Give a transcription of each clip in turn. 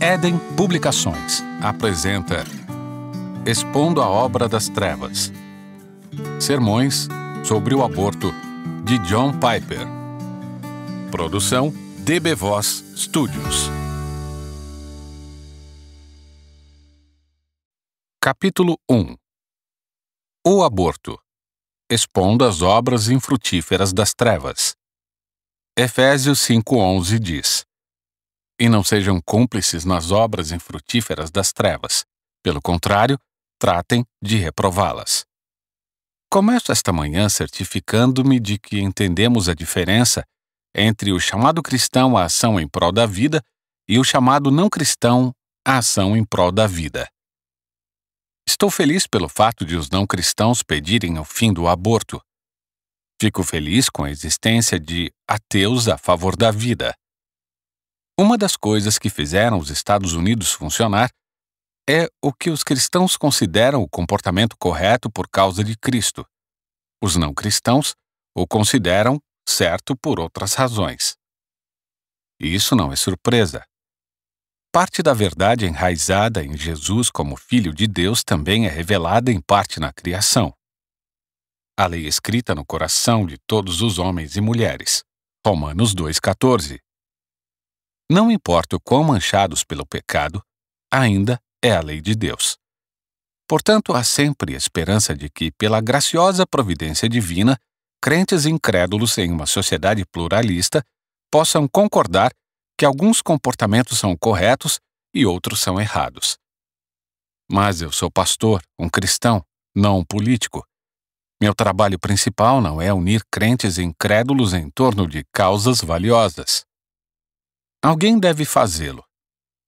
Éden Publicações apresenta Expondo a Obra das Trevas Sermões sobre o Aborto de John Piper Produção DB Voz Studios Capítulo 1 O Aborto Expondo as obras infrutíferas das trevas Efésios 5,11 diz e não sejam cúmplices nas obras infrutíferas das trevas. Pelo contrário, tratem de reprová-las. Começo esta manhã certificando-me de que entendemos a diferença entre o chamado cristão à ação em prol da vida e o chamado não cristão à ação em prol da vida. Estou feliz pelo fato de os não cristãos pedirem o fim do aborto. Fico feliz com a existência de ateus a favor da vida. Uma das coisas que fizeram os Estados Unidos funcionar é o que os cristãos consideram o comportamento correto por causa de Cristo. Os não cristãos o consideram certo por outras razões. E isso não é surpresa. Parte da verdade enraizada em Jesus como Filho de Deus também é revelada em parte na criação. A lei escrita no coração de todos os homens e mulheres. Romanos 2,14. Não importa o quão manchados pelo pecado, ainda é a lei de Deus. Portanto, há sempre esperança de que, pela graciosa providência divina, crentes incrédulos em uma sociedade pluralista possam concordar que alguns comportamentos são corretos e outros são errados. Mas eu sou pastor, um cristão, não um político. Meu trabalho principal não é unir crentes incrédulos em torno de causas valiosas. Alguém deve fazê-lo.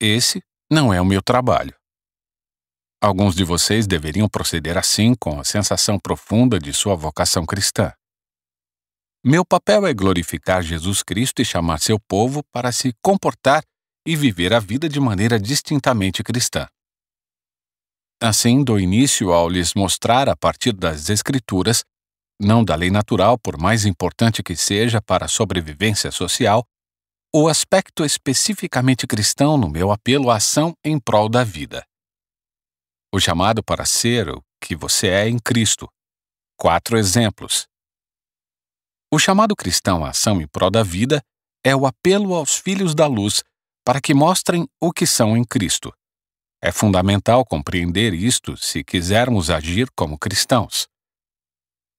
Esse não é o meu trabalho. Alguns de vocês deveriam proceder assim com a sensação profunda de sua vocação cristã. Meu papel é glorificar Jesus Cristo e chamar seu povo para se comportar e viver a vida de maneira distintamente cristã. Assim, dou início ao lhes mostrar, a partir das Escrituras, não da lei natural, por mais importante que seja para a sobrevivência social, o aspecto especificamente cristão no meu apelo à ação em prol da vida. O chamado para ser o que você é em Cristo. Quatro exemplos. O chamado cristão à ação em prol da vida é o apelo aos filhos da luz para que mostrem o que são em Cristo. É fundamental compreender isto se quisermos agir como cristãos.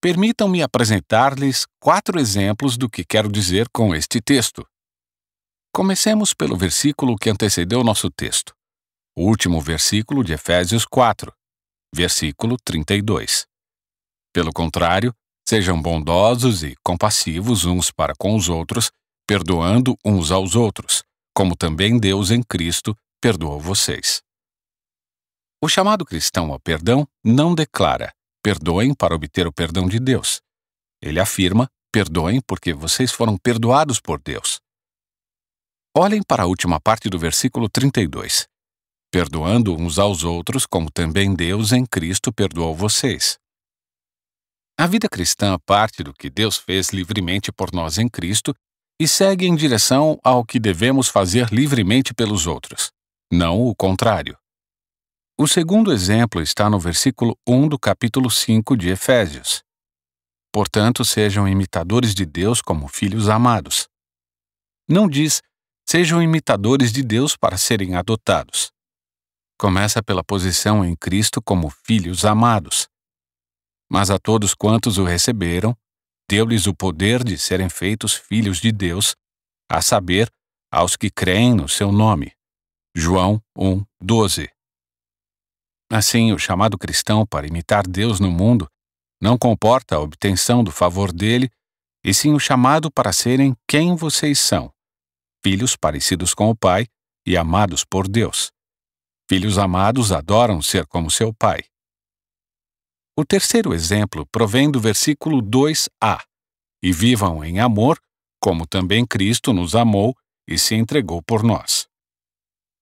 Permitam-me apresentar-lhes quatro exemplos do que quero dizer com este texto. Comecemos pelo versículo que antecedeu nosso texto, o último versículo de Efésios 4, versículo 32. Pelo contrário, sejam bondosos e compassivos uns para com os outros, perdoando uns aos outros, como também Deus em Cristo perdoou vocês. O chamado cristão ao perdão não declara perdoem para obter o perdão de Deus. Ele afirma perdoem porque vocês foram perdoados por Deus. Olhem para a última parte do versículo 32. Perdoando uns aos outros, como também Deus em Cristo perdoou vocês. A vida cristã parte do que Deus fez livremente por nós em Cristo e segue em direção ao que devemos fazer livremente pelos outros, não o contrário. O segundo exemplo está no versículo 1 do capítulo 5 de Efésios. Portanto, sejam imitadores de Deus como filhos amados. Não diz sejam imitadores de Deus para serem adotados. Começa pela posição em Cristo como filhos amados. Mas a todos quantos o receberam, deu-lhes o poder de serem feitos filhos de Deus, a saber, aos que creem no seu nome. João 1, 12. Assim, o chamado cristão para imitar Deus no mundo não comporta a obtenção do favor dele, e sim o chamado para serem quem vocês são, filhos parecidos com o Pai e amados por Deus. Filhos amados adoram ser como seu Pai. O terceiro exemplo provém do versículo 2a: E vivam em amor, como também Cristo nos amou e se entregou por nós.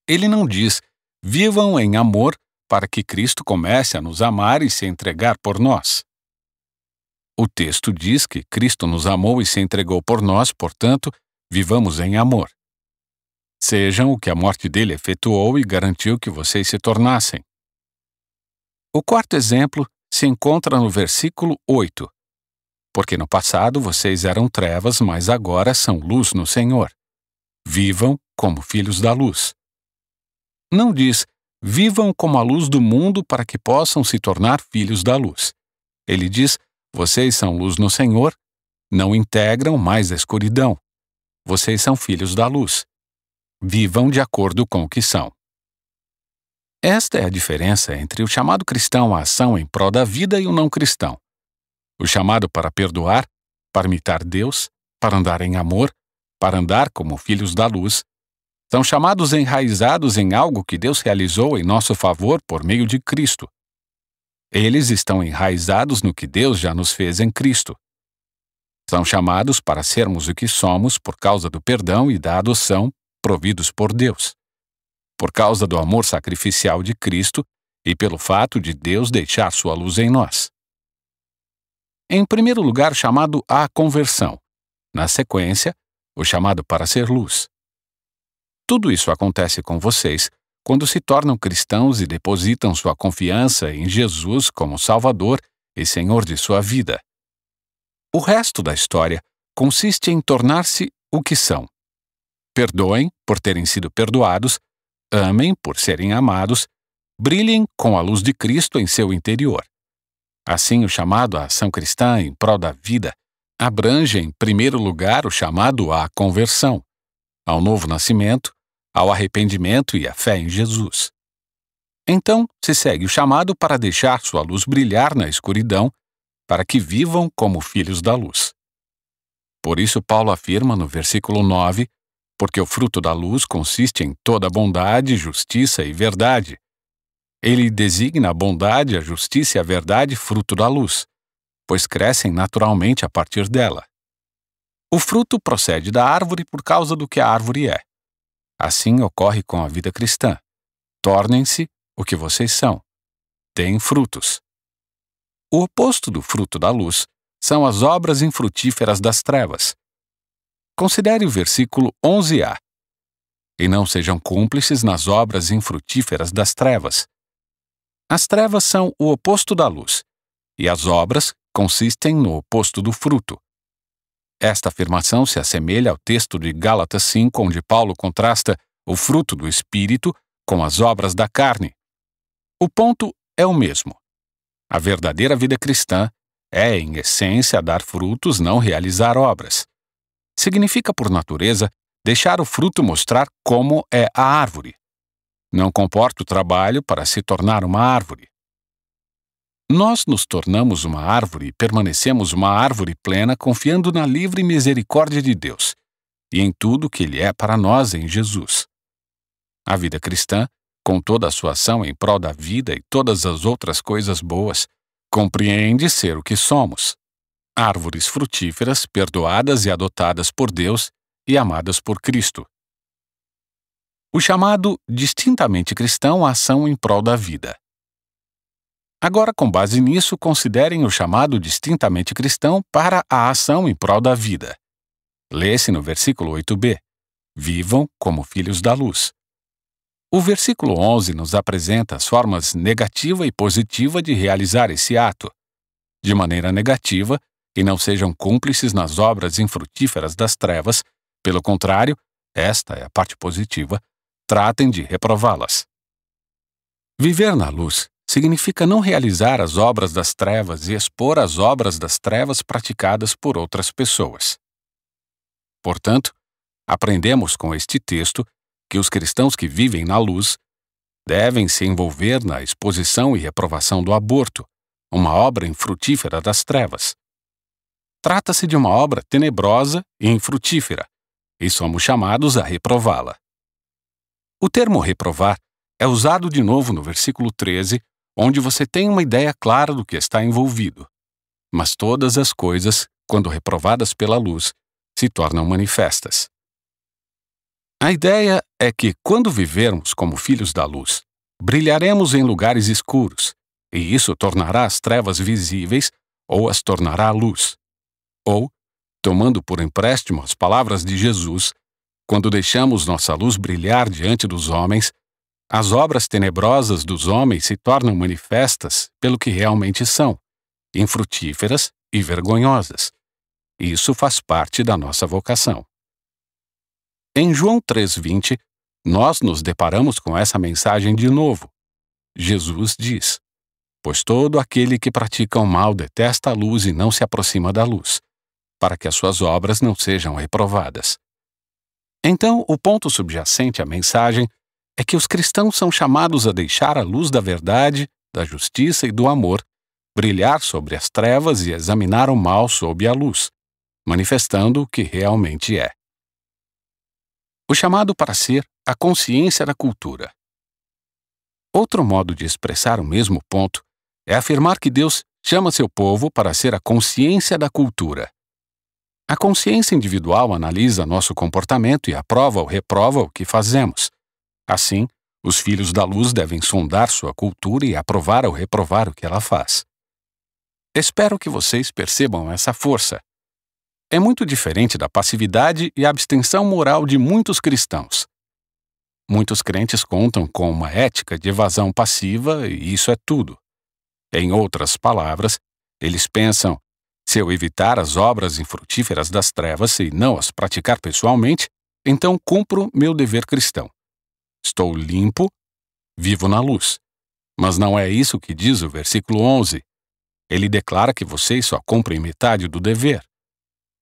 Ele não diz: Vivam em amor, para que Cristo comece a nos amar e se entregar por nós. O texto diz que Cristo nos amou e se entregou por nós, portanto, Vivamos em amor. Sejam o que a morte dele efetuou e garantiu que vocês se tornassem. O quarto exemplo se encontra no versículo 8. Porque no passado vocês eram trevas, mas agora são luz no Senhor. Vivam como filhos da luz. Não diz, vivam como a luz do mundo para que possam se tornar filhos da luz. Ele diz, vocês são luz no Senhor, não integram mais a escuridão. Vocês são filhos da luz. Vivam de acordo com o que são. Esta é a diferença entre o chamado cristão à ação em prol da vida e o não cristão. O chamado para perdoar, para imitar Deus, para andar em amor, para andar como filhos da luz, são chamados enraizados em algo que Deus realizou em nosso favor por meio de Cristo. Eles estão enraizados no que Deus já nos fez em Cristo. São chamados para sermos o que somos por causa do perdão e da adoção providos por Deus. Por causa do amor sacrificial de Cristo e pelo fato de Deus deixar sua luz em nós. Em primeiro lugar, chamado à conversão. Na sequência, o chamado para ser luz. Tudo isso acontece com vocês quando se tornam cristãos e depositam sua confiança em Jesus como Salvador e Senhor de sua vida. O resto da história consiste em tornar-se o que são. Perdoem por terem sido perdoados, amem por serem amados, brilhem com a luz de Cristo em seu interior. Assim, o chamado à ação cristã em prol da vida abrange, em primeiro lugar, o chamado à conversão, ao novo nascimento, ao arrependimento e à fé em Jesus. Então, se segue o chamado para deixar sua luz brilhar na escuridão para que vivam como filhos da luz. Por isso, Paulo afirma no versículo 9: Porque o fruto da luz consiste em toda bondade, justiça e verdade. Ele designa a bondade, a justiça e a verdade fruto da luz, pois crescem naturalmente a partir dela. O fruto procede da árvore por causa do que a árvore é. Assim ocorre com a vida cristã. Tornem-se o que vocês são. Deem frutos. O oposto do fruto da luz são as obras infrutíferas das trevas. Considere o versículo 11a. E não sejam cúmplices nas obras infrutíferas das trevas. As trevas são o oposto da luz, e as obras consistem no oposto do fruto. Esta afirmação se assemelha ao texto de Gálatas 5, onde Paulo contrasta o fruto do espírito com as obras da carne. O ponto é o mesmo. A verdadeira vida cristã é, em essência, dar frutos, não realizar obras. Significa, por natureza, deixar o fruto mostrar como é a árvore. Não comporta o trabalho para se tornar uma árvore. Nós nos tornamos uma árvore e permanecemos uma árvore plena confiando na livre misericórdia de Deus e em tudo que Ele é para nós em Jesus. A vida cristã com toda a sua ação em prol da vida e todas as outras coisas boas, compreende ser o que somos. Árvores frutíferas, perdoadas e adotadas por Deus e amadas por Cristo. O chamado distintamente cristão à ação em prol da vida. Agora, com base nisso, considerem o chamado distintamente cristão para a ação em prol da vida. Lê-se no versículo 8b: Vivam como filhos da luz. O versículo 11 nos apresenta as formas negativa e positiva de realizar esse ato. De maneira negativa, que não sejam cúmplices nas obras infrutíferas das trevas, pelo contrário, esta é a parte positiva, tratem de reprová-las. Viver na luz significa não realizar as obras das trevas e expor as obras das trevas praticadas por outras pessoas. Portanto, aprendemos com este texto que os cristãos que vivem na luz devem se envolver na exposição e reprovação do aborto, uma obra infrutífera das trevas. Trata-se de uma obra tenebrosa e infrutífera, e somos chamados a reprová-la. O termo reprovar é usado de novo no versículo 13, onde você tem uma ideia clara do que está envolvido. Mas todas as coisas, quando reprovadas pela luz, se tornam manifestas. A ideia é que, quando vivermos como filhos da luz, brilharemos em lugares escuros, e isso tornará as trevas visíveis ou as tornará luz. Ou, tomando por empréstimo as palavras de Jesus, quando deixamos nossa luz brilhar diante dos homens, as obras tenebrosas dos homens se tornam manifestas pelo que realmente são, infrutíferas e vergonhosas. Isso faz parte da nossa vocação. Em João 3,20, nós nos deparamos com essa mensagem de novo. Jesus diz: Pois todo aquele que pratica o mal detesta a luz e não se aproxima da luz, para que as suas obras não sejam reprovadas. Então, o ponto subjacente à mensagem é que os cristãos são chamados a deixar a luz da verdade, da justiça e do amor brilhar sobre as trevas e examinar o mal sob a luz, manifestando o que realmente é o chamado para ser a consciência da cultura. Outro modo de expressar o mesmo ponto é afirmar que Deus chama seu povo para ser a consciência da cultura. A consciência individual analisa nosso comportamento e aprova ou reprova o que fazemos. Assim, os filhos da luz devem sondar sua cultura e aprovar ou reprovar o que ela faz. Espero que vocês percebam essa força, é muito diferente da passividade e abstenção moral de muitos cristãos. Muitos crentes contam com uma ética de evasão passiva e isso é tudo. Em outras palavras, eles pensam: se eu evitar as obras infrutíferas das trevas e não as praticar pessoalmente, então cumpro meu dever cristão. Estou limpo, vivo na luz. Mas não é isso que diz o versículo 11. Ele declara que vocês só cumprem metade do dever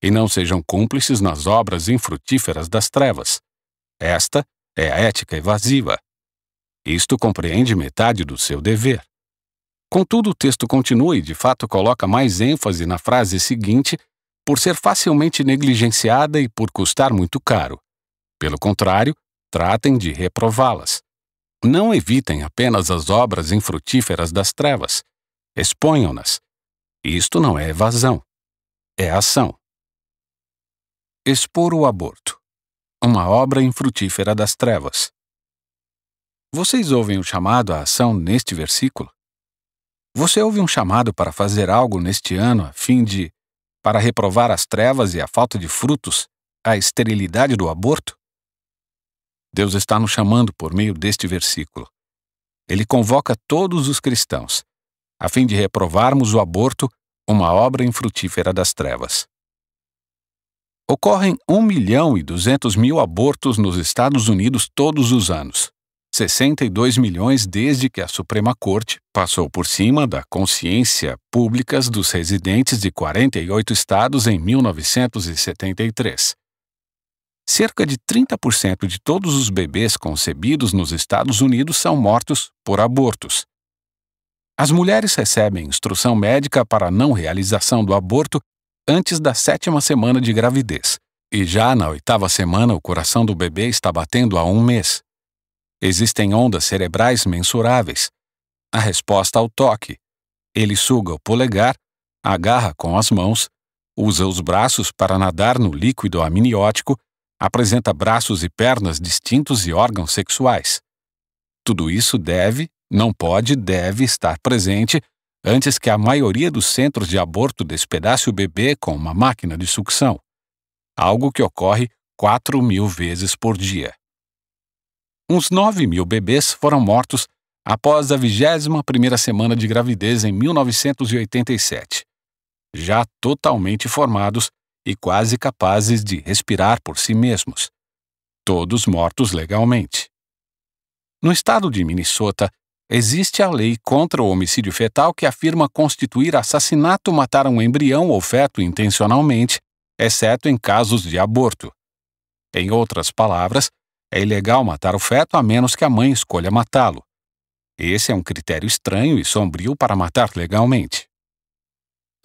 e não sejam cúmplices nas obras infrutíferas das trevas. Esta é a ética evasiva. Isto compreende metade do seu dever. Contudo, o texto continua e de fato coloca mais ênfase na frase seguinte, por ser facilmente negligenciada e por custar muito caro. Pelo contrário, tratem de reprová-las. Não evitem apenas as obras infrutíferas das trevas. Exponham-nas. Isto não é evasão, é ação. Expor o Aborto Uma obra infrutífera das trevas. Vocês ouvem o chamado à ação neste versículo? Você ouve um chamado para fazer algo neste ano a fim de, para reprovar as trevas e a falta de frutos, a esterilidade do aborto? Deus está nos chamando por meio deste versículo. Ele convoca todos os cristãos, a fim de reprovarmos o aborto, uma obra infrutífera das trevas. Ocorrem 1 milhão e 200 mil abortos nos Estados Unidos todos os anos. 62 milhões desde que a Suprema Corte passou por cima da consciência públicas dos residentes de 48 estados em 1973. Cerca de 30% de todos os bebês concebidos nos Estados Unidos são mortos por abortos. As mulheres recebem instrução médica para não realização do aborto antes da sétima semana de gravidez, e já na oitava semana o coração do bebê está batendo há um mês. Existem ondas cerebrais mensuráveis. A resposta ao toque. Ele suga o polegar, agarra com as mãos, usa os braços para nadar no líquido amniótico, apresenta braços e pernas distintos e órgãos sexuais. Tudo isso deve, não pode, deve estar presente antes que a maioria dos centros de aborto despedace o bebê com uma máquina de sucção, algo que ocorre 4 mil vezes por dia. Uns 9 mil bebês foram mortos após a 21ª semana de gravidez em 1987, já totalmente formados e quase capazes de respirar por si mesmos, todos mortos legalmente. No estado de Minnesota, Existe a lei contra o homicídio fetal que afirma constituir assassinato matar um embrião ou feto intencionalmente, exceto em casos de aborto. Em outras palavras, é ilegal matar o feto a menos que a mãe escolha matá-lo. Esse é um critério estranho e sombrio para matar legalmente.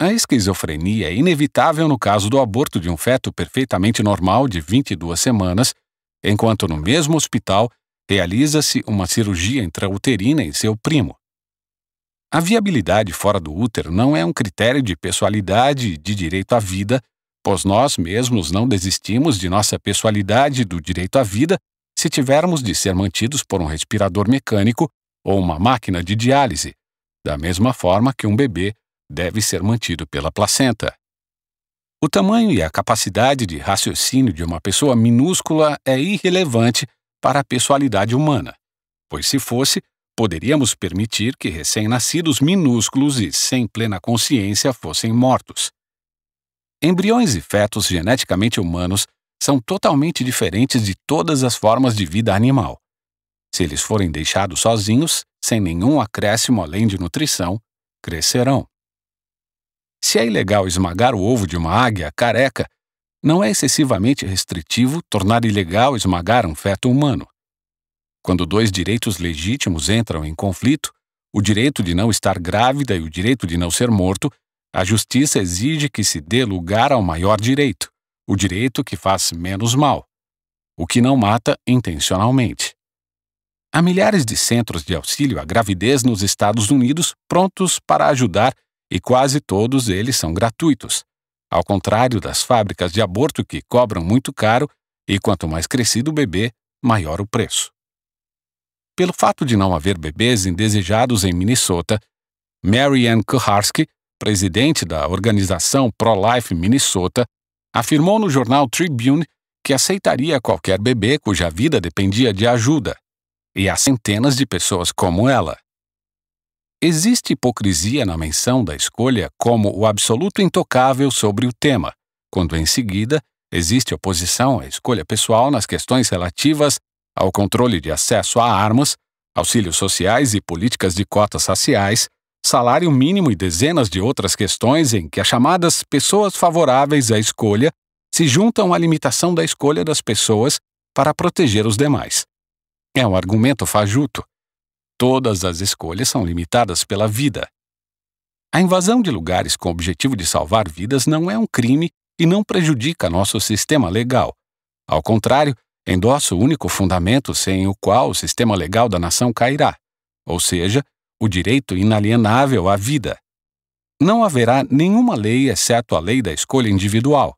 A esquizofrenia é inevitável no caso do aborto de um feto perfeitamente normal de 22 semanas, enquanto no mesmo hospital realiza-se uma cirurgia intrauterina em seu primo. A viabilidade fora do útero não é um critério de pessoalidade e de direito à vida, pois nós mesmos não desistimos de nossa pessoalidade e do direito à vida se tivermos de ser mantidos por um respirador mecânico ou uma máquina de diálise, da mesma forma que um bebê deve ser mantido pela placenta. O tamanho e a capacidade de raciocínio de uma pessoa minúscula é irrelevante para a pessoalidade humana, pois se fosse, poderíamos permitir que recém-nascidos minúsculos e sem plena consciência fossem mortos. Embriões e fetos geneticamente humanos são totalmente diferentes de todas as formas de vida animal. Se eles forem deixados sozinhos, sem nenhum acréscimo além de nutrição, crescerão. Se é ilegal esmagar o ovo de uma águia careca, não é excessivamente restritivo tornar ilegal esmagar um feto humano. Quando dois direitos legítimos entram em conflito, o direito de não estar grávida e o direito de não ser morto, a justiça exige que se dê lugar ao maior direito, o direito que faz menos mal, o que não mata intencionalmente. Há milhares de centros de auxílio à gravidez nos Estados Unidos prontos para ajudar e quase todos eles são gratuitos. Ao contrário das fábricas de aborto que cobram muito caro e quanto mais crescido o bebê, maior o preço. Pelo fato de não haver bebês indesejados em Minnesota, Mary Ann Kuharski, presidente da organização Pro-Life Minnesota, afirmou no jornal Tribune que aceitaria qualquer bebê cuja vida dependia de ajuda, e há centenas de pessoas como ela. Existe hipocrisia na menção da escolha como o absoluto intocável sobre o tema, quando em seguida existe oposição à escolha pessoal nas questões relativas ao controle de acesso a armas, auxílios sociais e políticas de cotas raciais, salário mínimo e dezenas de outras questões em que as chamadas pessoas favoráveis à escolha se juntam à limitação da escolha das pessoas para proteger os demais. É um argumento fajuto Todas as escolhas são limitadas pela vida. A invasão de lugares com o objetivo de salvar vidas não é um crime e não prejudica nosso sistema legal. Ao contrário, endossa o único fundamento sem o qual o sistema legal da nação cairá, ou seja, o direito inalienável à vida. Não haverá nenhuma lei exceto a lei da escolha individual,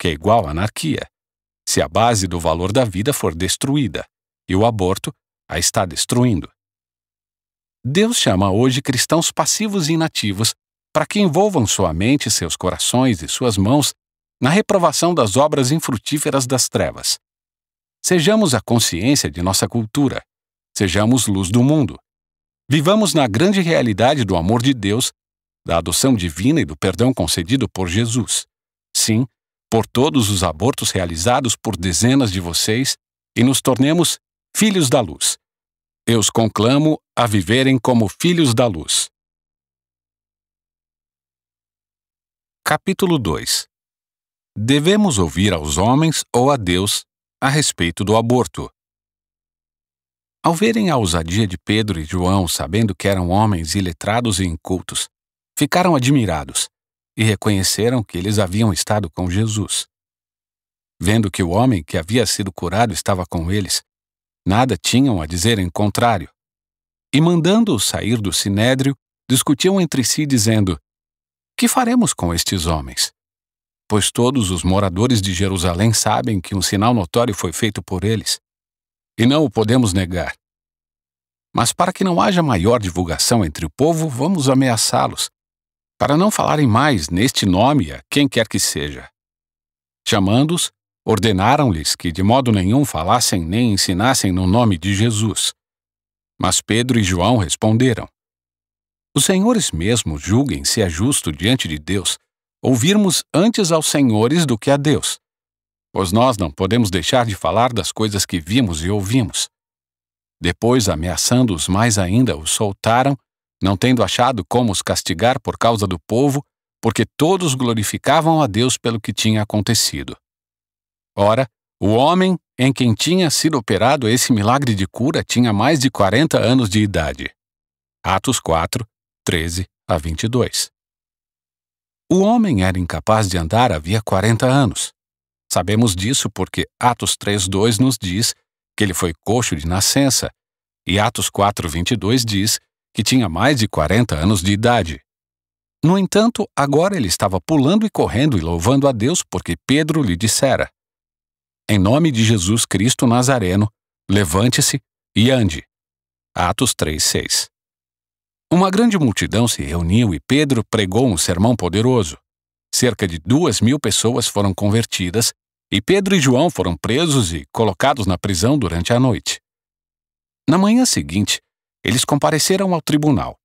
que é igual à anarquia, se a base do valor da vida for destruída, e o aborto a está destruindo. Deus chama hoje cristãos passivos e inativos para que envolvam sua mente, seus corações e suas mãos na reprovação das obras infrutíferas das trevas. Sejamos a consciência de nossa cultura. Sejamos luz do mundo. Vivamos na grande realidade do amor de Deus, da adoção divina e do perdão concedido por Jesus. Sim, por todos os abortos realizados por dezenas de vocês e nos tornemos filhos da luz. Eu os conclamo a viverem como filhos da luz. Capítulo 2 Devemos ouvir aos homens ou a Deus a respeito do aborto. Ao verem a ousadia de Pedro e João, sabendo que eram homens iletrados e incultos, ficaram admirados e reconheceram que eles haviam estado com Jesus. Vendo que o homem que havia sido curado estava com eles, nada tinham a dizer em contrário e mandando os sair do sinédrio, discutiam entre si, dizendo: Que faremos com estes homens? Pois todos os moradores de Jerusalém sabem que um sinal notório foi feito por eles, e não o podemos negar. Mas para que não haja maior divulgação entre o povo, vamos ameaçá-los, para não falarem mais neste nome a quem quer que seja. Chamando-os, ordenaram-lhes que de modo nenhum falassem nem ensinassem no nome de Jesus. Mas Pedro e João responderam: Os senhores mesmo julguem se é justo diante de Deus ouvirmos antes aos senhores do que a Deus, pois nós não podemos deixar de falar das coisas que vimos e ouvimos. Depois, ameaçando-os mais ainda, os soltaram, não tendo achado como os castigar por causa do povo, porque todos glorificavam a Deus pelo que tinha acontecido. Ora, o homem em quem tinha sido operado esse milagre de cura tinha mais de 40 anos de idade. Atos 4, 13 a 22. O homem era incapaz de andar havia 40 anos. Sabemos disso porque Atos 3:2 nos diz que ele foi coxo de nascença, e Atos 4:22 diz que tinha mais de 40 anos de idade. No entanto, agora ele estava pulando e correndo e louvando a Deus porque Pedro lhe dissera: em nome de Jesus Cristo Nazareno, levante-se e ande. Atos 3:6. Uma grande multidão se reuniu e Pedro pregou um sermão poderoso. Cerca de duas mil pessoas foram convertidas e Pedro e João foram presos e colocados na prisão durante a noite. Na manhã seguinte, eles compareceram ao tribunal.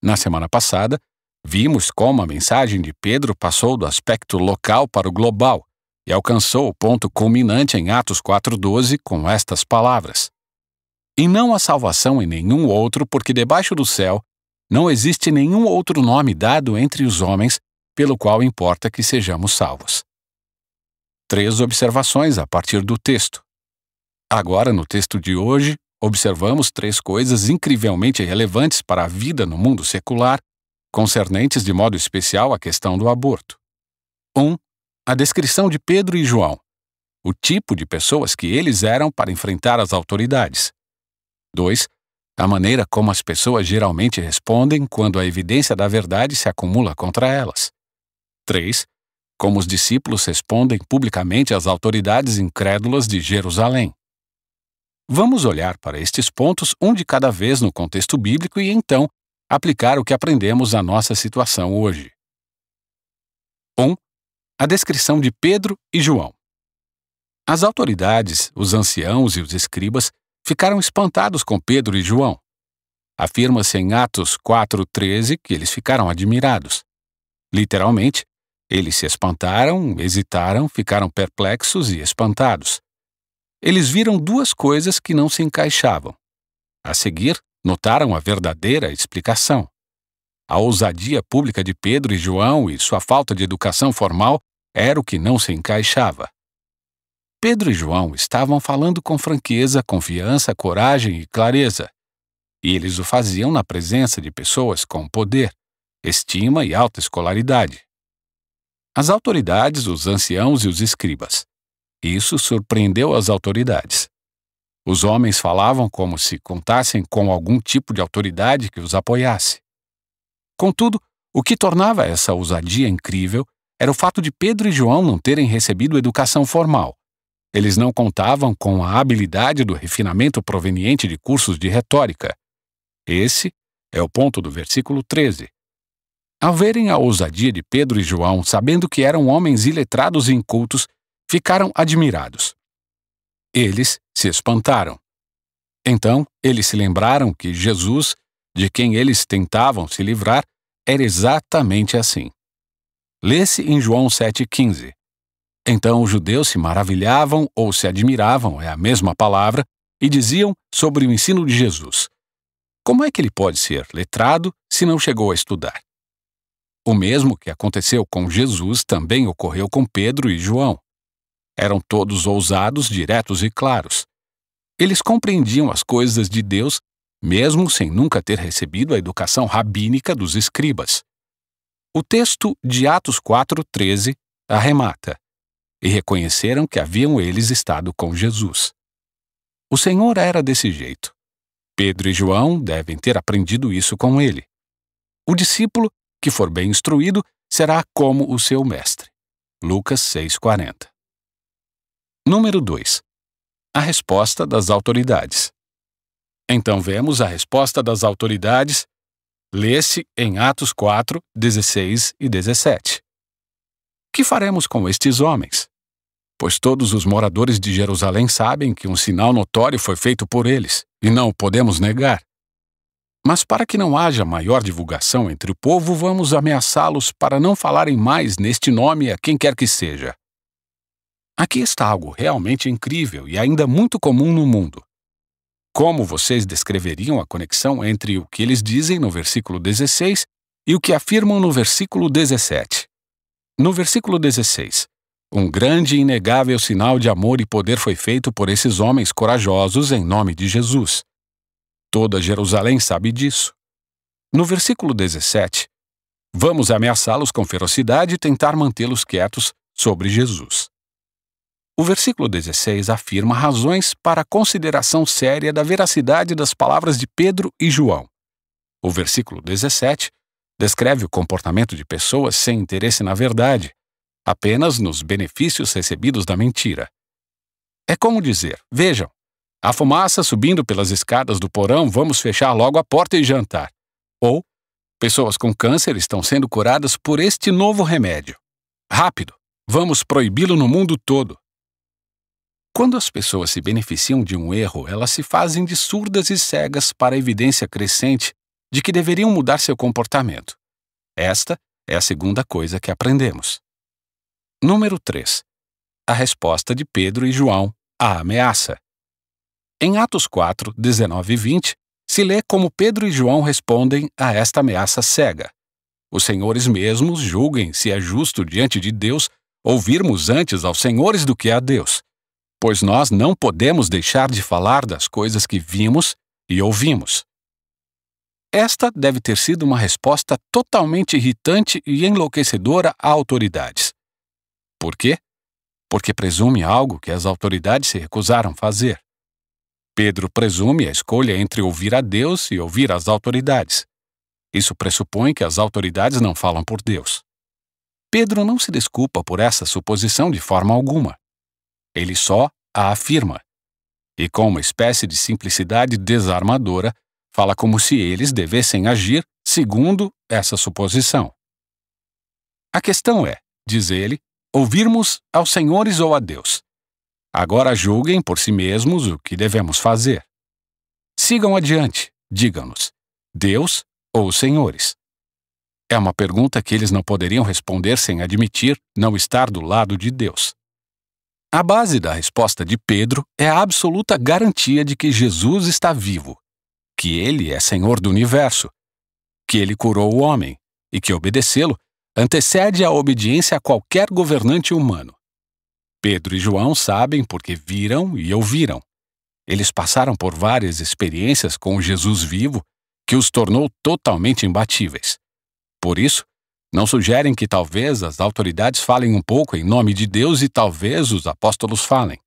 Na semana passada, vimos como a mensagem de Pedro passou do aspecto local para o global e alcançou o ponto culminante em Atos 4,12 com estas palavras: E não há salvação em nenhum outro, porque debaixo do céu não existe nenhum outro nome dado entre os homens pelo qual importa que sejamos salvos. Três observações a partir do texto. Agora, no texto de hoje, observamos três coisas incrivelmente relevantes para a vida no mundo secular, concernentes de modo especial à questão do aborto. 1. Um, a descrição de Pedro e João, o tipo de pessoas que eles eram para enfrentar as autoridades. 2. A maneira como as pessoas geralmente respondem quando a evidência da verdade se acumula contra elas. 3. Como os discípulos respondem publicamente às autoridades incrédulas de Jerusalém. Vamos olhar para estes pontos um de cada vez no contexto bíblico e então aplicar o que aprendemos à nossa situação hoje. 1. Um, a descrição de Pedro e João. As autoridades, os anciãos e os escribas ficaram espantados com Pedro e João. Afirma-se em Atos 4,13 que eles ficaram admirados. Literalmente, eles se espantaram, hesitaram, ficaram perplexos e espantados. Eles viram duas coisas que não se encaixavam. A seguir, notaram a verdadeira explicação. A ousadia pública de Pedro e João e sua falta de educação formal era o que não se encaixava. Pedro e João estavam falando com franqueza, confiança, coragem e clareza. E eles o faziam na presença de pessoas com poder, estima e alta escolaridade. As autoridades, os anciãos e os escribas. Isso surpreendeu as autoridades. Os homens falavam como se contassem com algum tipo de autoridade que os apoiasse. Contudo, o que tornava essa ousadia incrível era o fato de Pedro e João não terem recebido educação formal. Eles não contavam com a habilidade do refinamento proveniente de cursos de retórica. Esse é o ponto do versículo 13. Ao verem a ousadia de Pedro e João, sabendo que eram homens iletrados e incultos, ficaram admirados. Eles se espantaram. Então, eles se lembraram que Jesus de quem eles tentavam se livrar era exatamente assim. Lê-se em João 7,15. Então os judeus se maravilhavam ou se admiravam, é a mesma palavra, e diziam sobre o ensino de Jesus: Como é que ele pode ser letrado se não chegou a estudar? O mesmo que aconteceu com Jesus também ocorreu com Pedro e João. Eram todos ousados, diretos e claros. Eles compreendiam as coisas de Deus mesmo sem nunca ter recebido a educação rabínica dos escribas. O texto de Atos 4,13 arremata: E reconheceram que haviam eles estado com Jesus. O Senhor era desse jeito. Pedro e João devem ter aprendido isso com ele. O discípulo, que for bem instruído, será como o seu mestre. Lucas 6,40. Número 2. A resposta das autoridades. Então vemos a resposta das autoridades, lê-se em Atos 4, 16 e 17. Que faremos com estes homens? Pois todos os moradores de Jerusalém sabem que um sinal notório foi feito por eles, e não o podemos negar. Mas para que não haja maior divulgação entre o povo, vamos ameaçá-los para não falarem mais neste nome a quem quer que seja. Aqui está algo realmente incrível e ainda muito comum no mundo. Como vocês descreveriam a conexão entre o que eles dizem no versículo 16 e o que afirmam no versículo 17? No versículo 16, um grande e inegável sinal de amor e poder foi feito por esses homens corajosos em nome de Jesus. Toda Jerusalém sabe disso. No versículo 17, vamos ameaçá-los com ferocidade e tentar mantê-los quietos sobre Jesus. O versículo 16 afirma razões para a consideração séria da veracidade das palavras de Pedro e João. O versículo 17 descreve o comportamento de pessoas sem interesse na verdade, apenas nos benefícios recebidos da mentira. É como dizer: vejam, a fumaça subindo pelas escadas do porão, vamos fechar logo a porta e jantar. Ou, pessoas com câncer estão sendo curadas por este novo remédio. Rápido, vamos proibi-lo no mundo todo. Quando as pessoas se beneficiam de um erro, elas se fazem de surdas e cegas para a evidência crescente de que deveriam mudar seu comportamento. Esta é a segunda coisa que aprendemos. Número 3. A resposta de Pedro e João à ameaça. Em Atos 4, 19 e 20, se lê como Pedro e João respondem a esta ameaça cega. Os senhores mesmos julguem se é justo diante de Deus ouvirmos antes aos senhores do que a Deus pois nós não podemos deixar de falar das coisas que vimos e ouvimos. Esta deve ter sido uma resposta totalmente irritante e enlouquecedora a autoridades. Por quê? Porque presume algo que as autoridades se recusaram a fazer. Pedro presume a escolha entre ouvir a Deus e ouvir as autoridades. Isso pressupõe que as autoridades não falam por Deus. Pedro não se desculpa por essa suposição de forma alguma. Ele só a afirma. E com uma espécie de simplicidade desarmadora, fala como se eles devessem agir segundo essa suposição. A questão é, diz ele, ouvirmos aos senhores ou a Deus. Agora julguem por si mesmos o que devemos fazer. Sigam adiante, digam-nos, Deus ou os senhores? É uma pergunta que eles não poderiam responder sem admitir não estar do lado de Deus. A base da resposta de Pedro é a absoluta garantia de que Jesus está vivo, que ele é Senhor do universo, que ele curou o homem e que obedecê-lo antecede a obediência a qualquer governante humano. Pedro e João sabem porque viram e ouviram. Eles passaram por várias experiências com Jesus vivo que os tornou totalmente imbatíveis. Por isso, não sugerem que talvez as autoridades falem um pouco em nome de Deus e talvez os apóstolos falem.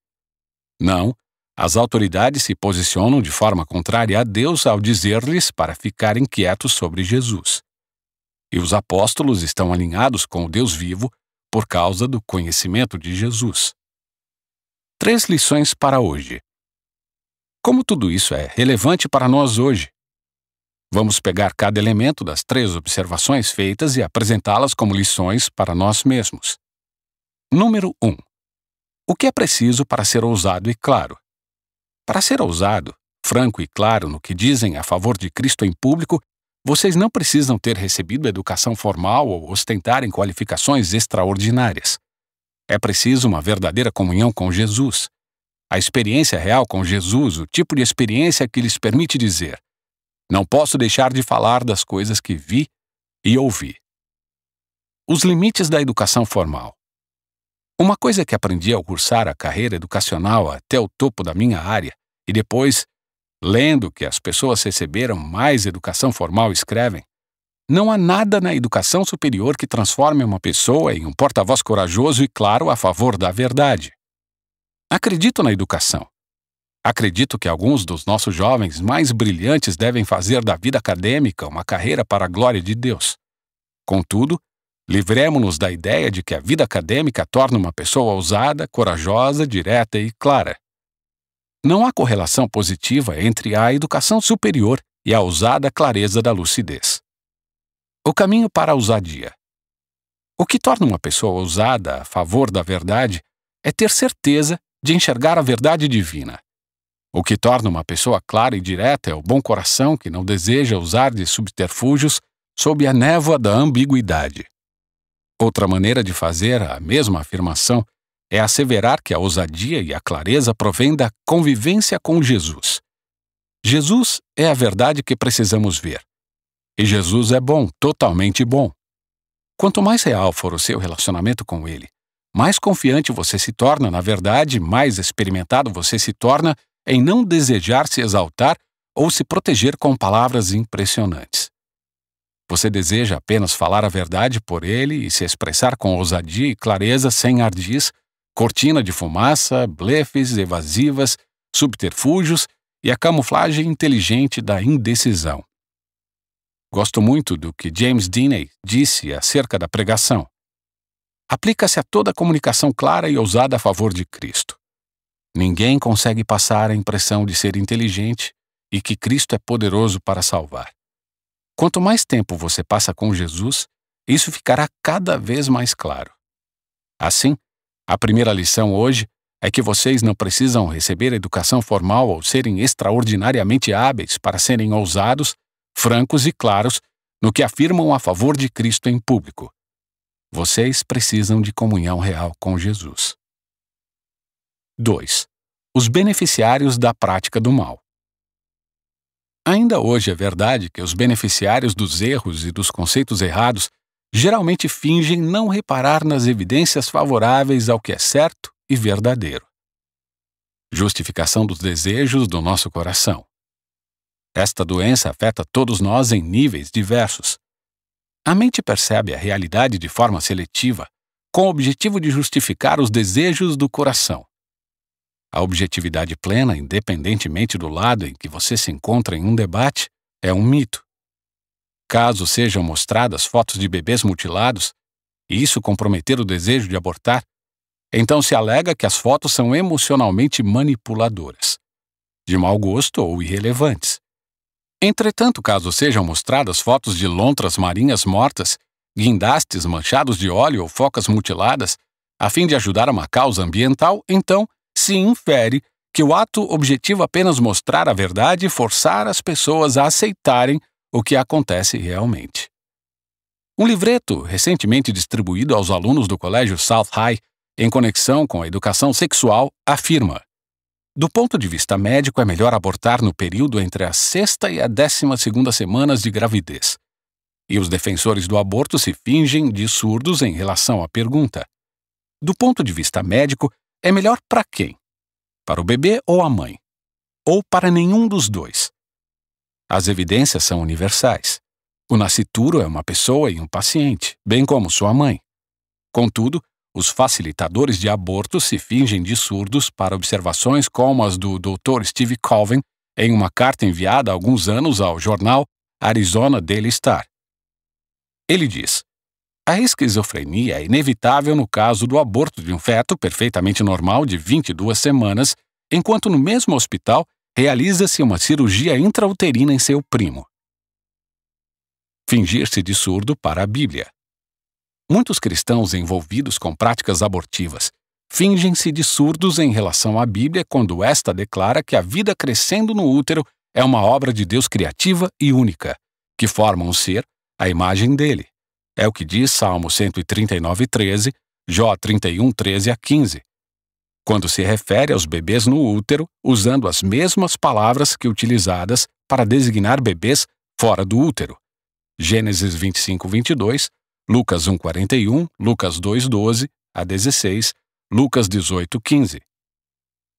Não, as autoridades se posicionam de forma contrária a Deus ao dizer-lhes para ficarem quietos sobre Jesus. E os apóstolos estão alinhados com o Deus vivo por causa do conhecimento de Jesus. Três lições para hoje. Como tudo isso é relevante para nós hoje? Vamos pegar cada elemento das três observações feitas e apresentá-las como lições para nós mesmos. Número 1. O que é preciso para ser ousado e claro? Para ser ousado, franco e claro no que dizem a favor de Cristo em público, vocês não precisam ter recebido educação formal ou ostentarem qualificações extraordinárias. É preciso uma verdadeira comunhão com Jesus. A experiência real com Jesus, o tipo de experiência que lhes permite dizer: não posso deixar de falar das coisas que vi e ouvi. Os limites da educação formal. Uma coisa que aprendi ao cursar a carreira educacional até o topo da minha área e depois, lendo que as pessoas receberam mais educação formal escrevem, não há nada na educação superior que transforme uma pessoa em um porta-voz corajoso e claro a favor da verdade. Acredito na educação, Acredito que alguns dos nossos jovens mais brilhantes devem fazer da vida acadêmica uma carreira para a glória de Deus. Contudo, livremos-nos da ideia de que a vida acadêmica torna uma pessoa ousada, corajosa, direta e clara. Não há correlação positiva entre a educação superior e a ousada clareza da lucidez. O caminho para a ousadia. O que torna uma pessoa ousada a favor da verdade é ter certeza de enxergar a verdade divina. O que torna uma pessoa clara e direta é o bom coração que não deseja usar de subterfúgios sob a névoa da ambiguidade. Outra maneira de fazer a mesma afirmação é asseverar que a ousadia e a clareza provém da convivência com Jesus. Jesus é a verdade que precisamos ver. E Jesus é bom, totalmente bom. Quanto mais real for o seu relacionamento com Ele, mais confiante você se torna na verdade, mais experimentado você se torna em não desejar se exaltar ou se proteger com palavras impressionantes. Você deseja apenas falar a verdade por ele e se expressar com ousadia e clareza sem ardis, cortina de fumaça, blefes evasivas, subterfúgios e a camuflagem inteligente da indecisão. Gosto muito do que James Dinney disse acerca da pregação. Aplica-se a toda comunicação clara e ousada a favor de Cristo. Ninguém consegue passar a impressão de ser inteligente e que Cristo é poderoso para salvar. Quanto mais tempo você passa com Jesus, isso ficará cada vez mais claro. Assim, a primeira lição hoje é que vocês não precisam receber educação formal ou serem extraordinariamente hábeis para serem ousados, francos e claros no que afirmam a favor de Cristo em público. Vocês precisam de comunhão real com Jesus. 2. Os beneficiários da prática do mal. Ainda hoje é verdade que os beneficiários dos erros e dos conceitos errados geralmente fingem não reparar nas evidências favoráveis ao que é certo e verdadeiro. Justificação dos desejos do nosso coração. Esta doença afeta todos nós em níveis diversos. A mente percebe a realidade de forma seletiva, com o objetivo de justificar os desejos do coração. A objetividade plena, independentemente do lado em que você se encontra em um debate, é um mito. Caso sejam mostradas fotos de bebês mutilados e isso comprometer o desejo de abortar, então se alega que as fotos são emocionalmente manipuladoras, de mau gosto ou irrelevantes. Entretanto, caso sejam mostradas fotos de lontras marinhas mortas, guindastes manchados de óleo ou focas mutiladas, a fim de ajudar uma causa ambiental, então se infere que o ato objetivo apenas mostrar a verdade e forçar as pessoas a aceitarem o que acontece realmente. Um livreto recentemente distribuído aos alunos do Colégio South High, em conexão com a educação sexual, afirma: Do ponto de vista médico, é melhor abortar no período entre a sexta e a décima segunda semanas de gravidez. E os defensores do aborto se fingem de surdos em relação à pergunta. Do ponto de vista médico, é melhor para quem? Para o bebê ou a mãe? Ou para nenhum dos dois? As evidências são universais. O nascituro é uma pessoa e um paciente, bem como sua mãe. Contudo, os facilitadores de aborto se fingem de surdos para observações como as do Dr. Steve Colvin em uma carta enviada há alguns anos ao jornal Arizona Daily Star. Ele diz: a esquizofrenia é inevitável no caso do aborto de um feto perfeitamente normal de 22 semanas, enquanto no mesmo hospital realiza-se uma cirurgia intrauterina em seu primo. Fingir-se de surdo para a Bíblia. Muitos cristãos envolvidos com práticas abortivas fingem-se de surdos em relação à Bíblia quando esta declara que a vida crescendo no útero é uma obra de Deus criativa e única, que forma um ser à imagem dele, é o que diz Salmo 139, 13, Jó 31, 13 a 15, quando se refere aos bebês no útero, usando as mesmas palavras que utilizadas para designar bebês fora do útero. Gênesis 25, 22, Lucas 1, 41, Lucas 2, 12 a 16, Lucas 18, 15.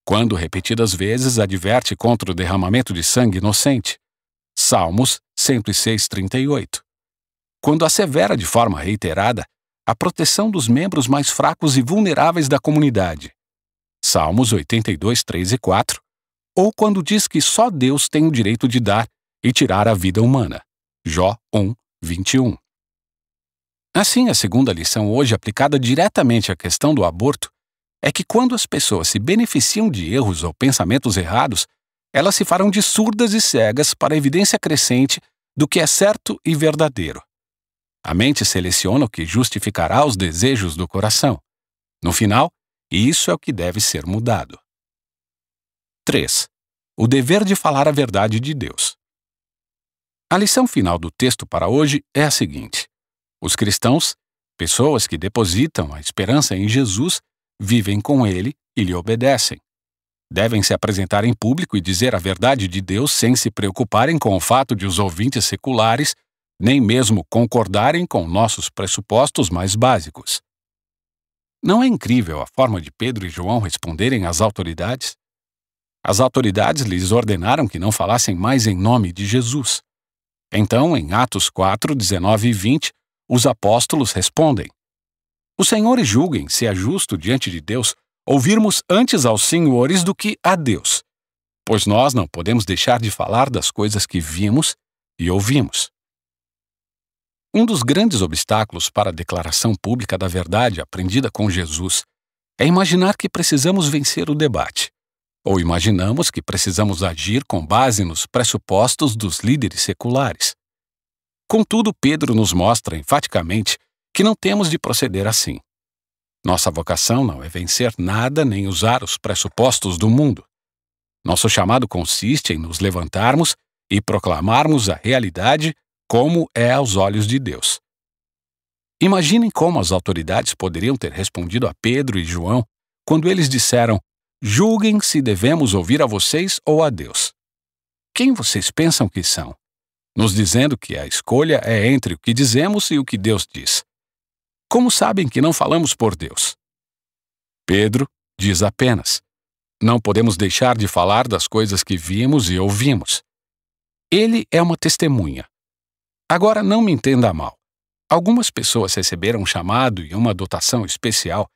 Quando repetidas vezes adverte contra o derramamento de sangue inocente. Salmos 106, 38 quando assevera de forma reiterada a proteção dos membros mais fracos e vulneráveis da comunidade. Salmos 82, 3 e 4, ou quando diz que só Deus tem o direito de dar e tirar a vida humana. Jó 1, 21. Assim, a segunda lição hoje, aplicada diretamente à questão do aborto, é que quando as pessoas se beneficiam de erros ou pensamentos errados, elas se farão de surdas e cegas para a evidência crescente do que é certo e verdadeiro. A mente seleciona o que justificará os desejos do coração. No final, isso é o que deve ser mudado. 3. O dever de falar a verdade de Deus. A lição final do texto para hoje é a seguinte: os cristãos, pessoas que depositam a esperança em Jesus, vivem com ele e lhe obedecem. Devem se apresentar em público e dizer a verdade de Deus sem se preocuparem com o fato de os ouvintes seculares nem mesmo concordarem com nossos pressupostos mais básicos. Não é incrível a forma de Pedro e João responderem às autoridades? As autoridades lhes ordenaram que não falassem mais em nome de Jesus. Então, em Atos 4, 19 e 20, os apóstolos respondem: Os senhores julguem se é justo diante de Deus ouvirmos antes aos senhores do que a Deus, pois nós não podemos deixar de falar das coisas que vimos e ouvimos. Um dos grandes obstáculos para a declaração pública da verdade aprendida com Jesus é imaginar que precisamos vencer o debate, ou imaginamos que precisamos agir com base nos pressupostos dos líderes seculares. Contudo, Pedro nos mostra enfaticamente que não temos de proceder assim. Nossa vocação não é vencer nada nem usar os pressupostos do mundo. Nosso chamado consiste em nos levantarmos e proclamarmos a realidade como é aos olhos de Deus. Imaginem como as autoridades poderiam ter respondido a Pedro e João quando eles disseram: Julguem se devemos ouvir a vocês ou a Deus. Quem vocês pensam que são? Nos dizendo que a escolha é entre o que dizemos e o que Deus diz. Como sabem que não falamos por Deus? Pedro diz apenas: Não podemos deixar de falar das coisas que vimos e ouvimos. Ele é uma testemunha. Agora, não me entenda mal. Algumas pessoas receberam um chamado e uma dotação especial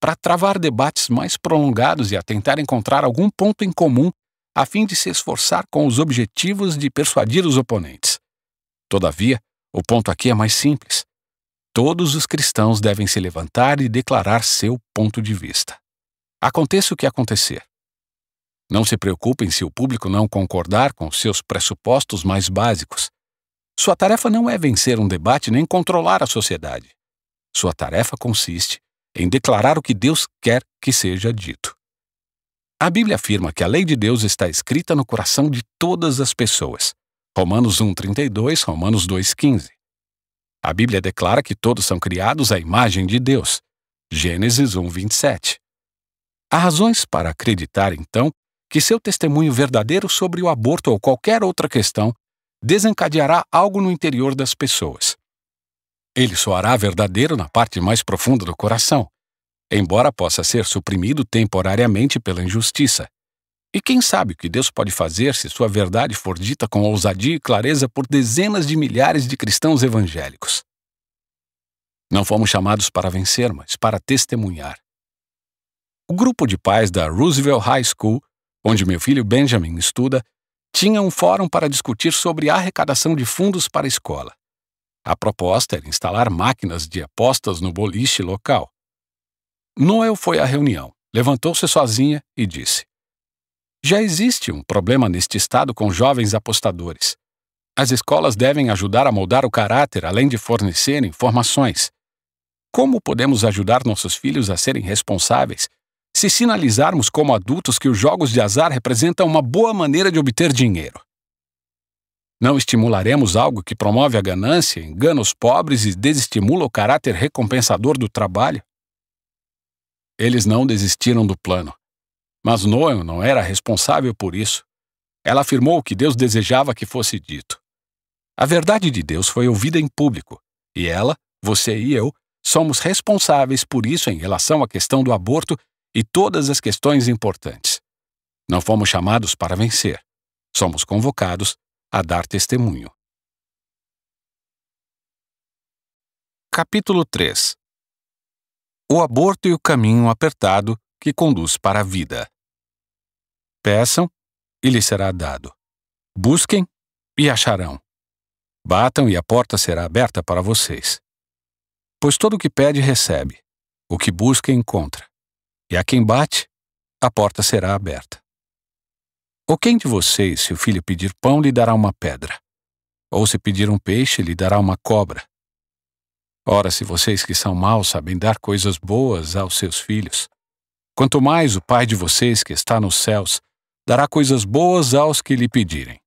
para travar debates mais prolongados e a tentar encontrar algum ponto em comum a fim de se esforçar com os objetivos de persuadir os oponentes. Todavia, o ponto aqui é mais simples. Todos os cristãos devem se levantar e declarar seu ponto de vista. Aconteça o que acontecer. Não se preocupem se o público não concordar com seus pressupostos mais básicos. Sua tarefa não é vencer um debate nem controlar a sociedade. Sua tarefa consiste em declarar o que Deus quer que seja dito. A Bíblia afirma que a lei de Deus está escrita no coração de todas as pessoas. Romanos 1:32, Romanos 2:15. A Bíblia declara que todos são criados à imagem de Deus. Gênesis 1:27. Há razões para acreditar, então, que seu testemunho verdadeiro sobre o aborto ou qualquer outra questão desencadeará algo no interior das pessoas. Ele soará verdadeiro na parte mais profunda do coração, embora possa ser suprimido temporariamente pela injustiça. E quem sabe o que Deus pode fazer se sua verdade for dita com ousadia e clareza por dezenas de milhares de cristãos evangélicos? Não fomos chamados para vencer, mas para testemunhar. O grupo de pais da Roosevelt High School, onde meu filho Benjamin estuda, tinha um fórum para discutir sobre a arrecadação de fundos para a escola. A proposta era instalar máquinas de apostas no boliche local. Noel foi à reunião, levantou-se sozinha e disse: Já existe um problema neste estado com jovens apostadores. As escolas devem ajudar a moldar o caráter, além de fornecer informações. Como podemos ajudar nossos filhos a serem responsáveis se sinalizarmos como adultos que os jogos de azar representam uma boa maneira de obter dinheiro. Não estimularemos algo que promove a ganância, engana os pobres e desestimula o caráter recompensador do trabalho? Eles não desistiram do plano. Mas Noé não era responsável por isso. Ela afirmou o que Deus desejava que fosse dito. A verdade de Deus foi ouvida em público, e ela, você e eu, somos responsáveis por isso em relação à questão do aborto e todas as questões importantes. Não fomos chamados para vencer, somos convocados a dar testemunho. Capítulo 3 O aborto e o caminho apertado que conduz para a vida. Peçam e lhes será dado. Busquem e acharão. Batam e a porta será aberta para vocês. Pois todo o que pede recebe, o que busca encontra, e a quem bate, a porta será aberta. Ou quem de vocês, se o filho pedir pão, lhe dará uma pedra? Ou se pedir um peixe, lhe dará uma cobra? Ora, se vocês que são maus sabem dar coisas boas aos seus filhos, quanto mais o Pai de vocês que está nos céus dará coisas boas aos que lhe pedirem.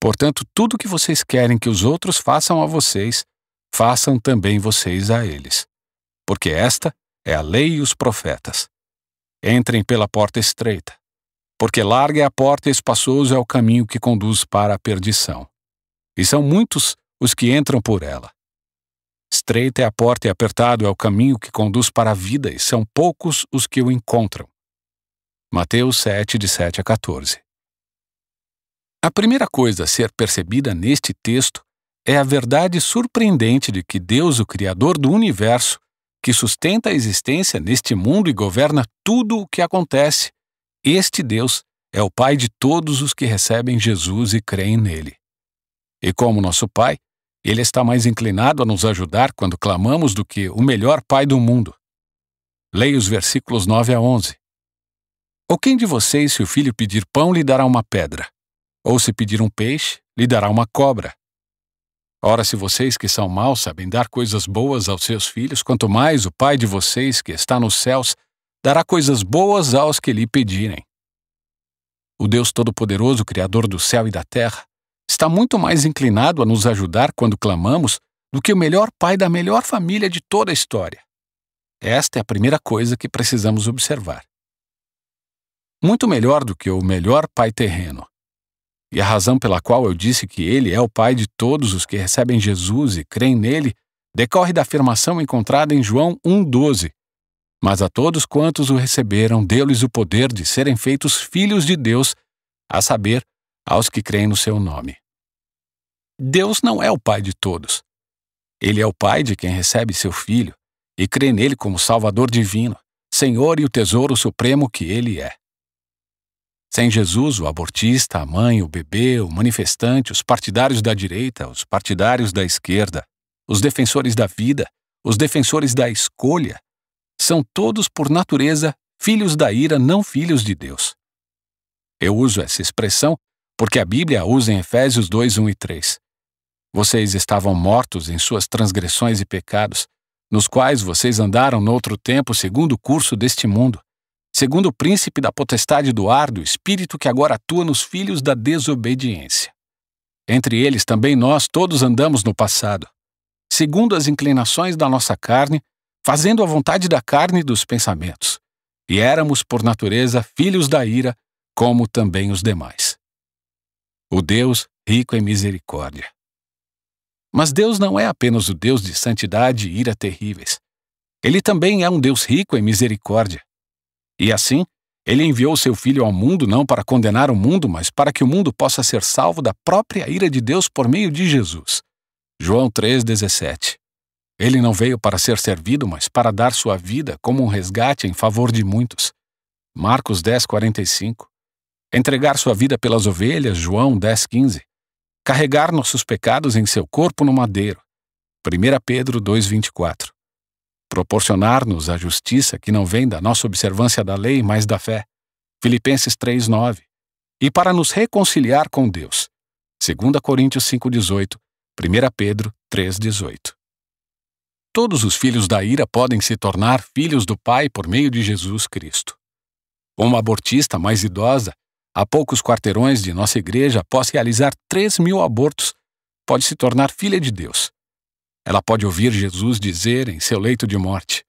Portanto, tudo o que vocês querem que os outros façam a vocês, façam também vocês a eles, porque esta é a lei e os profetas. Entrem pela porta estreita, porque larga é a porta e espaçoso é o caminho que conduz para a perdição. E são muitos os que entram por ela. Estreita é a porta e apertado é o caminho que conduz para a vida, e são poucos os que o encontram. Mateus 7, de 7 a 14. A primeira coisa a ser percebida neste texto é a verdade surpreendente de que Deus, o Criador do universo, que sustenta a existência neste mundo e governa tudo o que acontece. Este Deus é o Pai de todos os que recebem Jesus e creem nele. E como nosso Pai, ele está mais inclinado a nos ajudar quando clamamos do que o melhor Pai do mundo. Leia os versículos 9 a 11. Ou quem de vocês, se o filho pedir pão, lhe dará uma pedra? Ou se pedir um peixe, lhe dará uma cobra? Ora, se vocês que são maus sabem dar coisas boas aos seus filhos, quanto mais o Pai de vocês que está nos céus dará coisas boas aos que lhe pedirem. O Deus Todo-Poderoso, Criador do céu e da terra, está muito mais inclinado a nos ajudar quando clamamos do que o melhor pai da melhor família de toda a história. Esta é a primeira coisa que precisamos observar. Muito melhor do que o melhor pai terreno. E a razão pela qual eu disse que ele é o Pai de todos os que recebem Jesus e creem nele decorre da afirmação encontrada em João 1,12. Mas a todos quantos o receberam, deu-lhes o poder de serem feitos filhos de Deus, a saber, aos que creem no seu nome. Deus não é o Pai de todos. Ele é o Pai de quem recebe seu filho e crê nele como Salvador divino, Senhor e o tesouro supremo que ele é. Sem Jesus, o abortista, a mãe, o bebê, o manifestante, os partidários da direita, os partidários da esquerda, os defensores da vida, os defensores da escolha, são todos, por natureza, filhos da ira, não filhos de Deus. Eu uso essa expressão porque a Bíblia a usa em Efésios 2, 1 e 3. Vocês estavam mortos em suas transgressões e pecados, nos quais vocês andaram noutro tempo segundo o curso deste mundo, segundo o príncipe da potestade do ar, do espírito que agora atua nos filhos da desobediência. Entre eles também nós todos andamos no passado, segundo as inclinações da nossa carne, fazendo a vontade da carne e dos pensamentos. E éramos, por natureza, filhos da ira, como também os demais. O Deus rico em misericórdia. Mas Deus não é apenas o Deus de santidade e ira terríveis. Ele também é um Deus rico em misericórdia. E assim, ele enviou seu Filho ao mundo não para condenar o mundo, mas para que o mundo possa ser salvo da própria ira de Deus por meio de Jesus. João 3,17 Ele não veio para ser servido, mas para dar sua vida como um resgate em favor de muitos. Marcos 10,45 Entregar sua vida pelas ovelhas, João 10,15 Carregar nossos pecados em seu corpo no madeiro, 1 Pedro 2,24 proporcionar-nos a justiça que não vem da nossa observância da lei, mas da fé. Filipenses 3:9. E para nos reconciliar com Deus. 2 Coríntios 5:18, 1 Pedro 3:18. Todos os filhos da ira podem se tornar filhos do Pai por meio de Jesus Cristo. Uma abortista mais idosa, a poucos quarteirões de nossa igreja, após realizar 3 mil abortos, pode se tornar filha de Deus. Ela pode ouvir Jesus dizer em seu leito de morte: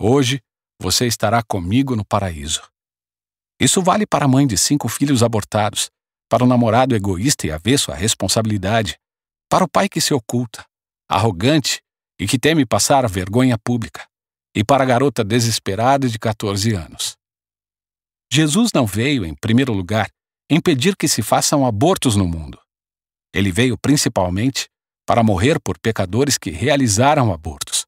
Hoje você estará comigo no paraíso. Isso vale para a mãe de cinco filhos abortados, para o namorado egoísta e avesso à responsabilidade, para o pai que se oculta, arrogante e que teme passar vergonha pública, e para a garota desesperada de 14 anos. Jesus não veio, em primeiro lugar, impedir que se façam abortos no mundo. Ele veio principalmente para morrer por pecadores que realizaram abortos.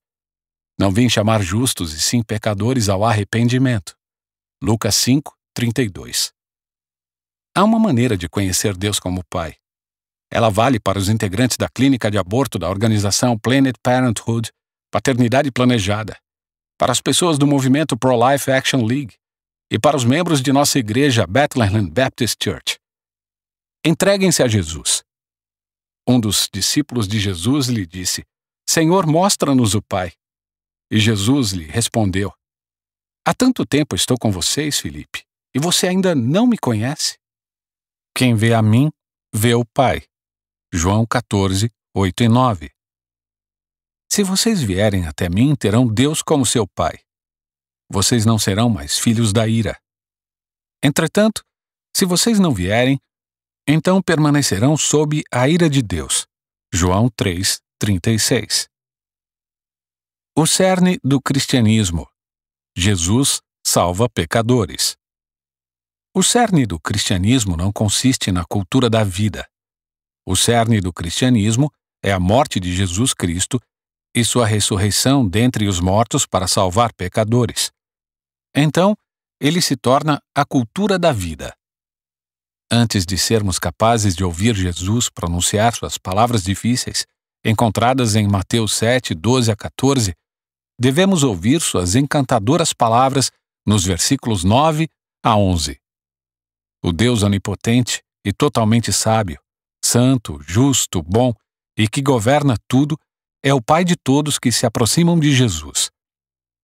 Não vim chamar justos e sim pecadores ao arrependimento. Lucas 5, 32. Há uma maneira de conhecer Deus como Pai. Ela vale para os integrantes da clínica de aborto da organização Planet Parenthood, Paternidade Planejada, para as pessoas do movimento Pro-Life Action League e para os membros de nossa igreja Bethlehem Baptist Church. Entreguem-se a Jesus. Um dos discípulos de Jesus lhe disse: Senhor, mostra-nos o Pai. E Jesus lhe respondeu: Há tanto tempo estou com vocês, Felipe, e você ainda não me conhece? Quem vê a mim, vê o Pai. João 14, 8 e 9. Se vocês vierem até mim, terão Deus como seu Pai. Vocês não serão mais filhos da ira. Entretanto, se vocês não vierem, então permanecerão sob a ira de Deus. João 3, 36. O cerne do cristianismo. Jesus salva pecadores. O cerne do cristianismo não consiste na cultura da vida. O cerne do cristianismo é a morte de Jesus Cristo e sua ressurreição dentre os mortos para salvar pecadores. Então, ele se torna a cultura da vida. Antes de sermos capazes de ouvir Jesus pronunciar suas palavras difíceis, encontradas em Mateus 7, 12 a 14, devemos ouvir suas encantadoras palavras nos versículos 9 a 11. O Deus onipotente e totalmente sábio, santo, justo, bom e que governa tudo, é o Pai de todos que se aproximam de Jesus.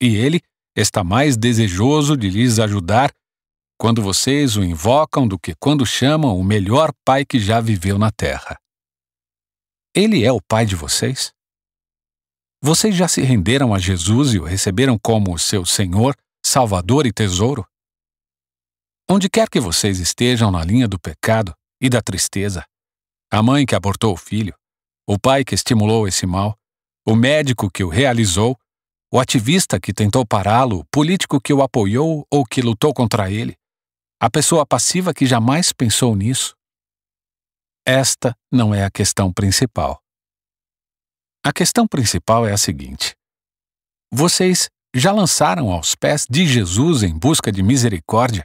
E ele está mais desejoso de lhes ajudar quando vocês o invocam do que quando chamam o melhor pai que já viveu na terra. Ele é o pai de vocês? Vocês já se renderam a Jesus e o receberam como seu Senhor, Salvador e Tesouro? Onde quer que vocês estejam na linha do pecado e da tristeza, a mãe que abortou o filho, o pai que estimulou esse mal, o médico que o realizou, o ativista que tentou pará-lo, o político que o apoiou ou que lutou contra ele, a pessoa passiva que jamais pensou nisso? Esta não é a questão principal. A questão principal é a seguinte: Vocês já lançaram aos pés de Jesus em busca de misericórdia?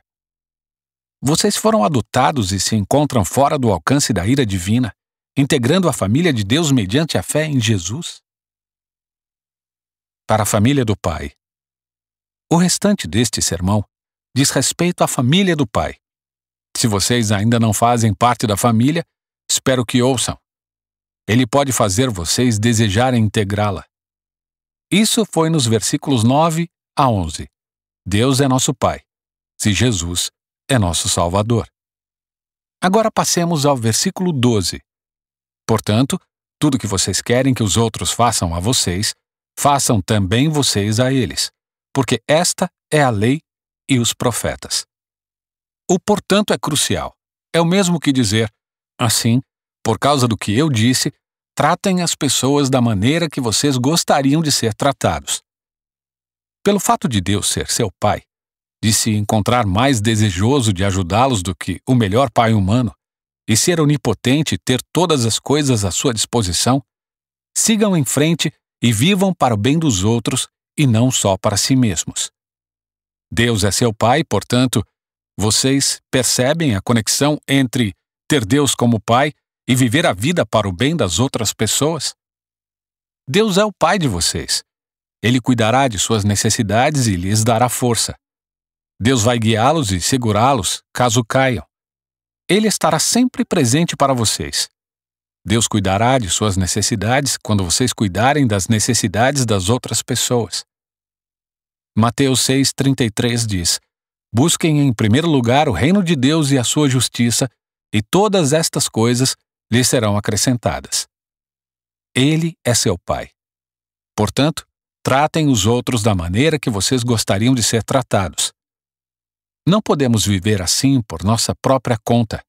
Vocês foram adotados e se encontram fora do alcance da ira divina, integrando a família de Deus mediante a fé em Jesus? Para a família do Pai. O restante deste sermão diz respeito à família do pai. Se vocês ainda não fazem parte da família, espero que ouçam. Ele pode fazer vocês desejarem integrá-la. Isso foi nos versículos 9 a 11. Deus é nosso Pai, se Jesus é nosso Salvador. Agora passemos ao versículo 12. Portanto, tudo que vocês querem que os outros façam a vocês, façam também vocês a eles, porque esta é a lei e os profetas. O portanto é crucial. É o mesmo que dizer, assim, por causa do que eu disse, tratem as pessoas da maneira que vocês gostariam de ser tratados. Pelo fato de Deus ser seu pai, de se encontrar mais desejoso de ajudá-los do que o melhor pai humano, e ser onipotente e ter todas as coisas à sua disposição, sigam em frente e vivam para o bem dos outros e não só para si mesmos. Deus é seu Pai, portanto, vocês percebem a conexão entre ter Deus como Pai e viver a vida para o bem das outras pessoas? Deus é o Pai de vocês. Ele cuidará de suas necessidades e lhes dará força. Deus vai guiá-los e segurá-los caso caiam. Ele estará sempre presente para vocês. Deus cuidará de suas necessidades quando vocês cuidarem das necessidades das outras pessoas. Mateus 6,33 diz: Busquem em primeiro lugar o reino de Deus e a sua justiça, e todas estas coisas lhes serão acrescentadas. Ele é seu Pai. Portanto, tratem os outros da maneira que vocês gostariam de ser tratados. Não podemos viver assim por nossa própria conta.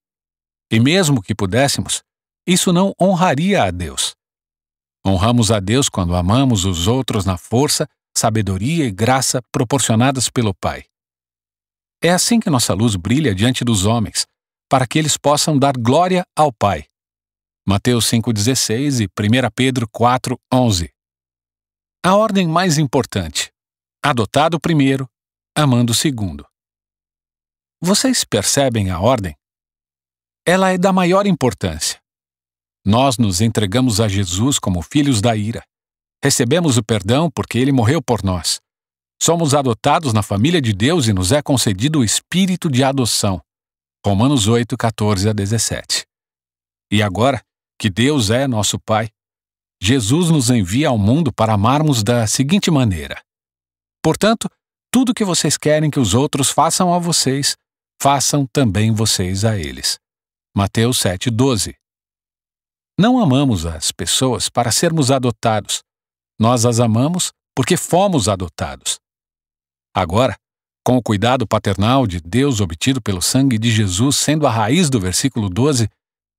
E mesmo que pudéssemos, isso não honraria a Deus. Honramos a Deus quando amamos os outros na força sabedoria e graça proporcionadas pelo Pai. É assim que nossa luz brilha diante dos homens, para que eles possam dar glória ao Pai. Mateus 5,16 e 1 Pedro 4,11. A ordem mais importante: adotado o primeiro, amando o segundo. Vocês percebem a ordem? Ela é da maior importância. Nós nos entregamos a Jesus como filhos da ira recebemos o perdão porque ele morreu por nós. Somos adotados na família de Deus e nos é concedido o espírito de adoção. Romanos 8, 14 a 17. E agora, que Deus é nosso Pai, Jesus nos envia ao mundo para amarmos da seguinte maneira: Portanto, tudo que vocês querem que os outros façam a vocês, façam também vocês a eles. Mateus 12. Não amamos as pessoas para sermos adotados, nós as amamos porque fomos adotados. Agora, com o cuidado paternal de Deus obtido pelo sangue de Jesus sendo a raiz do versículo 12,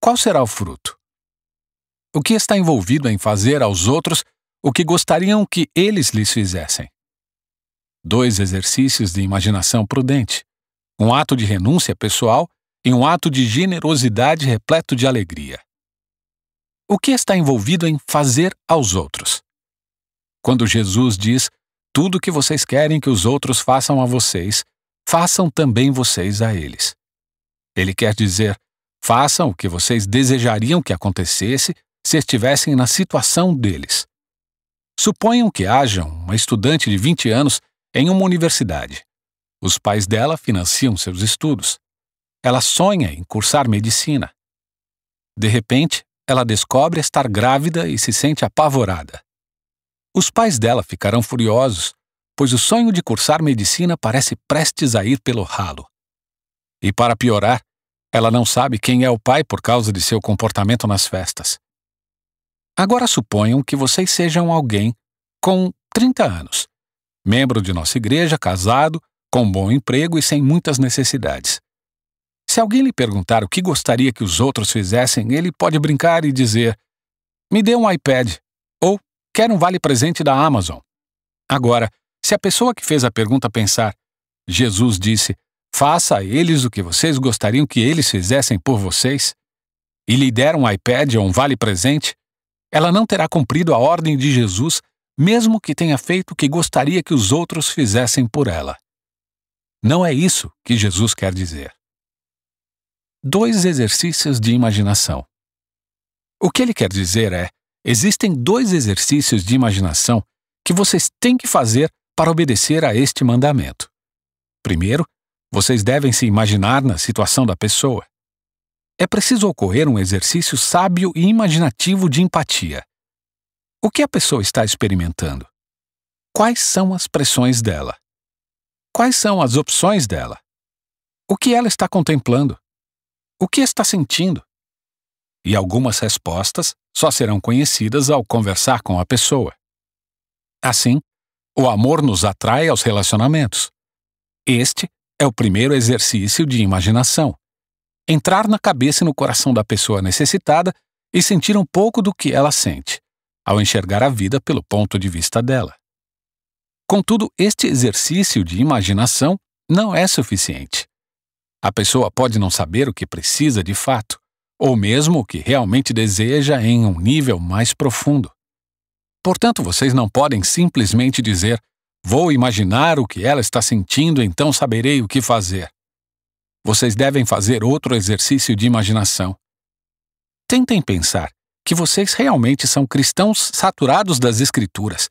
qual será o fruto? O que está envolvido em fazer aos outros o que gostariam que eles lhes fizessem? Dois exercícios de imaginação prudente, um ato de renúncia pessoal e um ato de generosidade repleto de alegria. O que está envolvido em fazer aos outros? Quando Jesus diz: Tudo que vocês querem que os outros façam a vocês, façam também vocês a eles. Ele quer dizer: façam o que vocês desejariam que acontecesse se estivessem na situação deles. Suponham que haja uma estudante de 20 anos em uma universidade. Os pais dela financiam seus estudos. Ela sonha em cursar medicina. De repente, ela descobre estar grávida e se sente apavorada. Os pais dela ficarão furiosos, pois o sonho de cursar medicina parece prestes a ir pelo ralo. E para piorar, ela não sabe quem é o pai por causa de seu comportamento nas festas. Agora suponham que vocês sejam alguém com 30 anos, membro de nossa igreja, casado, com bom emprego e sem muitas necessidades. Se alguém lhe perguntar o que gostaria que os outros fizessem, ele pode brincar e dizer: Me dê um iPad quer um vale-presente da Amazon. Agora, se a pessoa que fez a pergunta pensar, Jesus disse, faça a eles o que vocês gostariam que eles fizessem por vocês, e lhe der um iPad ou um vale-presente, ela não terá cumprido a ordem de Jesus, mesmo que tenha feito o que gostaria que os outros fizessem por ela. Não é isso que Jesus quer dizer. Dois exercícios de imaginação. O que ele quer dizer é: Existem dois exercícios de imaginação que vocês têm que fazer para obedecer a este mandamento. Primeiro, vocês devem se imaginar na situação da pessoa. É preciso ocorrer um exercício sábio e imaginativo de empatia. O que a pessoa está experimentando? Quais são as pressões dela? Quais são as opções dela? O que ela está contemplando? O que está sentindo? e algumas respostas só serão conhecidas ao conversar com a pessoa. Assim, o amor nos atrai aos relacionamentos. Este é o primeiro exercício de imaginação. Entrar na cabeça e no coração da pessoa necessitada e sentir um pouco do que ela sente, ao enxergar a vida pelo ponto de vista dela. Contudo, este exercício de imaginação não é suficiente. A pessoa pode não saber o que precisa de fato ou mesmo o que realmente deseja em um nível mais profundo. Portanto, vocês não podem simplesmente dizer: Vou imaginar o que ela está sentindo, então saberei o que fazer. Vocês devem fazer outro exercício de imaginação. Tentem pensar que vocês realmente são cristãos saturados das Escrituras,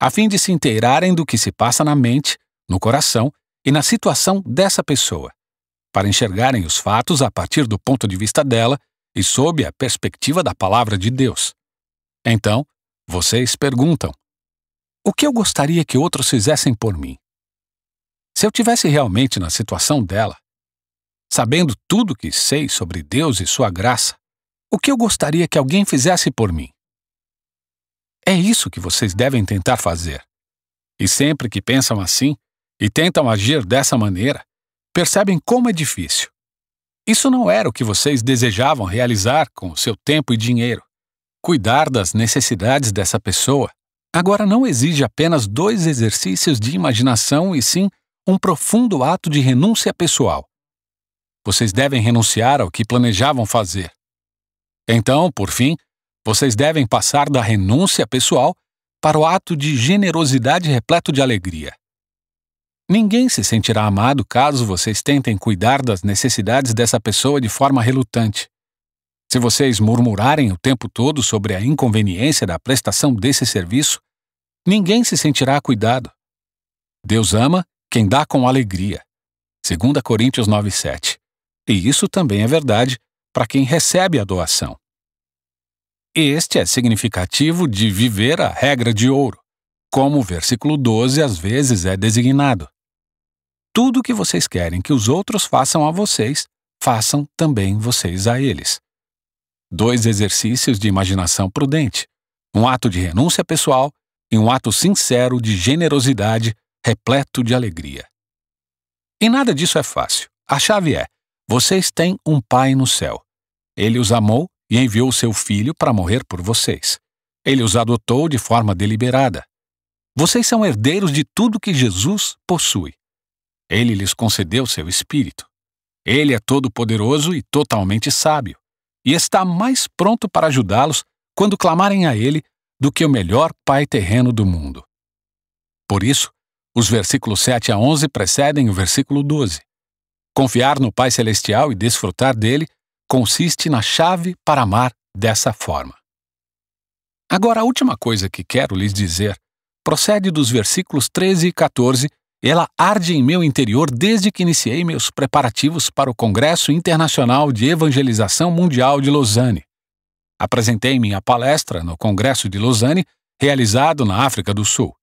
a fim de se inteirarem do que se passa na mente, no coração e na situação dessa pessoa para enxergarem os fatos a partir do ponto de vista dela e sob a perspectiva da palavra de Deus. Então, vocês perguntam: O que eu gostaria que outros fizessem por mim? Se eu tivesse realmente na situação dela, sabendo tudo que sei sobre Deus e sua graça, o que eu gostaria que alguém fizesse por mim? É isso que vocês devem tentar fazer. E sempre que pensam assim e tentam agir dessa maneira, Percebem como é difícil. Isso não era o que vocês desejavam realizar com o seu tempo e dinheiro. Cuidar das necessidades dessa pessoa agora não exige apenas dois exercícios de imaginação e sim um profundo ato de renúncia pessoal. Vocês devem renunciar ao que planejavam fazer. Então, por fim, vocês devem passar da renúncia pessoal para o ato de generosidade repleto de alegria. Ninguém se sentirá amado caso vocês tentem cuidar das necessidades dessa pessoa de forma relutante. Se vocês murmurarem o tempo todo sobre a inconveniência da prestação desse serviço, ninguém se sentirá cuidado. Deus ama quem dá com alegria. 2 Coríntios 9:7. E isso também é verdade para quem recebe a doação. Este é significativo de viver a regra de ouro, como o versículo 12 às vezes é designado tudo o que vocês querem que os outros façam a vocês, façam também vocês a eles. Dois exercícios de imaginação prudente, um ato de renúncia pessoal e um ato sincero de generosidade repleto de alegria. E nada disso é fácil. A chave é: vocês têm um Pai no céu. Ele os amou e enviou seu filho para morrer por vocês. Ele os adotou de forma deliberada. Vocês são herdeiros de tudo que Jesus possui. Ele lhes concedeu seu espírito. Ele é todo-poderoso e totalmente sábio, e está mais pronto para ajudá-los quando clamarem a ele do que o melhor pai terreno do mundo. Por isso, os versículos 7 a 11 precedem o versículo 12. Confiar no Pai Celestial e desfrutar dele consiste na chave para amar dessa forma. Agora, a última coisa que quero lhes dizer procede dos versículos 13 e 14 ela arde em meu interior desde que iniciei meus preparativos para o Congresso Internacional de Evangelização Mundial de Lausanne. Apresentei minha palestra no Congresso de Lausanne, realizado na África do Sul.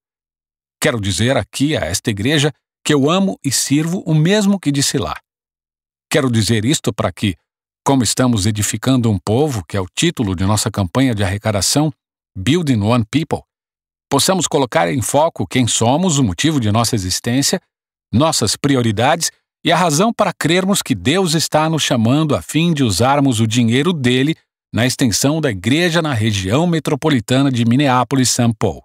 Quero dizer aqui a esta igreja que eu amo e sirvo o mesmo que disse lá. Quero dizer isto para que, como estamos edificando um povo, que é o título de nossa campanha de arrecadação, Building One People, possamos colocar em foco quem somos, o motivo de nossa existência, nossas prioridades e a razão para crermos que Deus está nos chamando a fim de usarmos o dinheiro dele na extensão da igreja na região metropolitana de Minneapolis-St. Paul.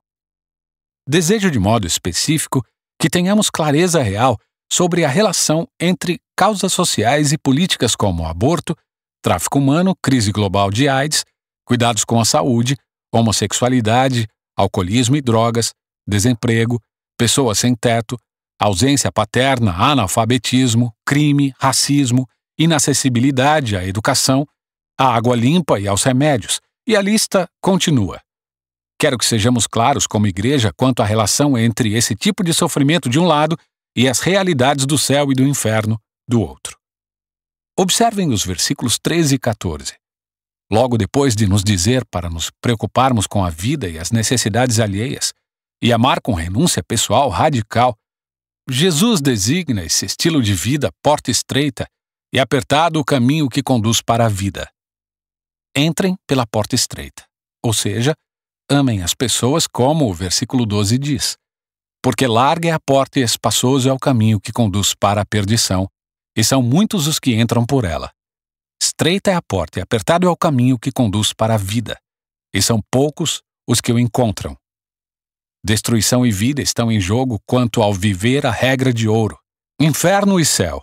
Desejo de modo específico que tenhamos clareza real sobre a relação entre causas sociais e políticas como aborto, tráfico humano, crise global de AIDS, cuidados com a saúde, homossexualidade, alcoolismo e drogas, desemprego, pessoas sem teto, ausência paterna, analfabetismo, crime, racismo, inacessibilidade à educação, à água limpa e aos remédios, e a lista continua. Quero que sejamos claros como igreja quanto à relação entre esse tipo de sofrimento de um lado e as realidades do céu e do inferno do outro. Observem os versículos 13 e 14. Logo depois de nos dizer para nos preocuparmos com a vida e as necessidades alheias e amar com renúncia pessoal radical, Jesus designa esse estilo de vida porta estreita e apertado o caminho que conduz para a vida. Entrem pela porta estreita, ou seja, amem as pessoas como o versículo 12 diz, porque larga é a porta e espaçoso é o caminho que conduz para a perdição, e são muitos os que entram por ela. Estreita é a porta e apertado é o caminho que conduz para a vida, e são poucos os que o encontram. Destruição e vida estão em jogo quanto ao viver a regra de ouro, inferno e céu.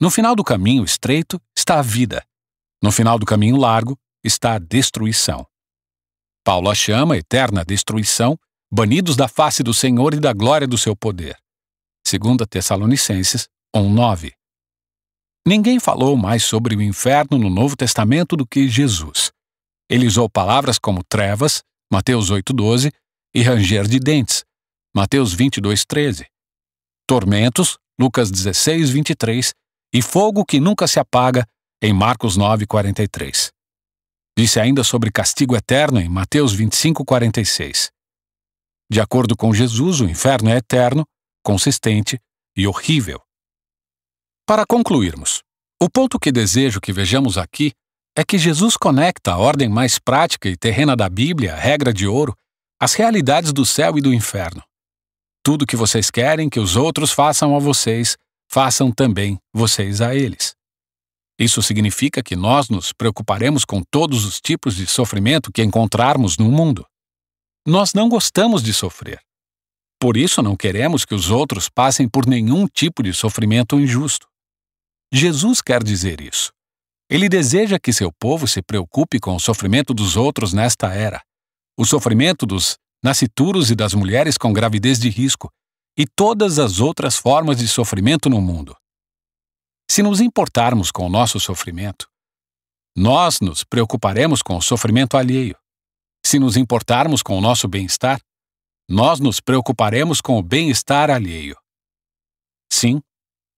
No final do caminho estreito está a vida, no final do caminho largo está a destruição. Paulo a chama eterna destruição, banidos da face do Senhor e da glória do seu poder. 2 Tessalonicenses 1:9 Ninguém falou mais sobre o inferno no Novo Testamento do que Jesus. Ele usou palavras como trevas, Mateus 8,12, e ranger de dentes, Mateus 22,13. Tormentos, Lucas 16, 23, e fogo que nunca se apaga, em Marcos 9, 43. Disse ainda sobre castigo eterno em Mateus 25, 46. De acordo com Jesus, o inferno é eterno, consistente e horrível. Para concluirmos, o ponto que desejo que vejamos aqui é que Jesus conecta a ordem mais prática e terrena da Bíblia, a regra de ouro, às realidades do céu e do inferno. Tudo que vocês querem que os outros façam a vocês, façam também vocês a eles. Isso significa que nós nos preocuparemos com todos os tipos de sofrimento que encontrarmos no mundo. Nós não gostamos de sofrer. Por isso, não queremos que os outros passem por nenhum tipo de sofrimento injusto. Jesus quer dizer isso. Ele deseja que seu povo se preocupe com o sofrimento dos outros nesta era, o sofrimento dos nascituros e das mulheres com gravidez de risco, e todas as outras formas de sofrimento no mundo. Se nos importarmos com o nosso sofrimento, nós nos preocuparemos com o sofrimento alheio. Se nos importarmos com o nosso bem-estar, nós nos preocuparemos com o bem-estar alheio. Sim,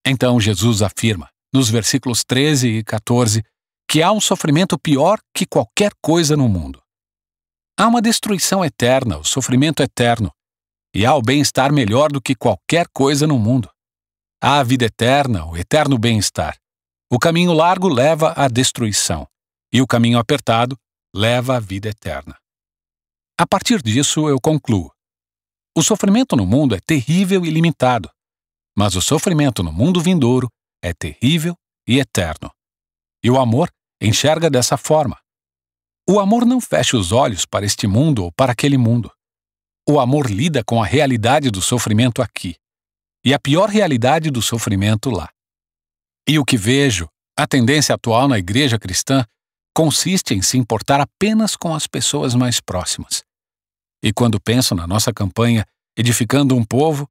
então Jesus afirma: nos versículos 13 e 14, que há um sofrimento pior que qualquer coisa no mundo. Há uma destruição eterna, o sofrimento eterno, e há o bem-estar melhor do que qualquer coisa no mundo. Há a vida eterna, o eterno bem-estar. O caminho largo leva à destruição, e o caminho apertado leva à vida eterna. A partir disso, eu concluo. O sofrimento no mundo é terrível e limitado, mas o sofrimento no mundo vindouro é terrível e eterno. E o amor enxerga dessa forma. O amor não fecha os olhos para este mundo ou para aquele mundo. O amor lida com a realidade do sofrimento aqui e a pior realidade do sofrimento lá. E o que vejo, a tendência atual na igreja cristã consiste em se importar apenas com as pessoas mais próximas. E quando penso na nossa campanha Edificando um Povo,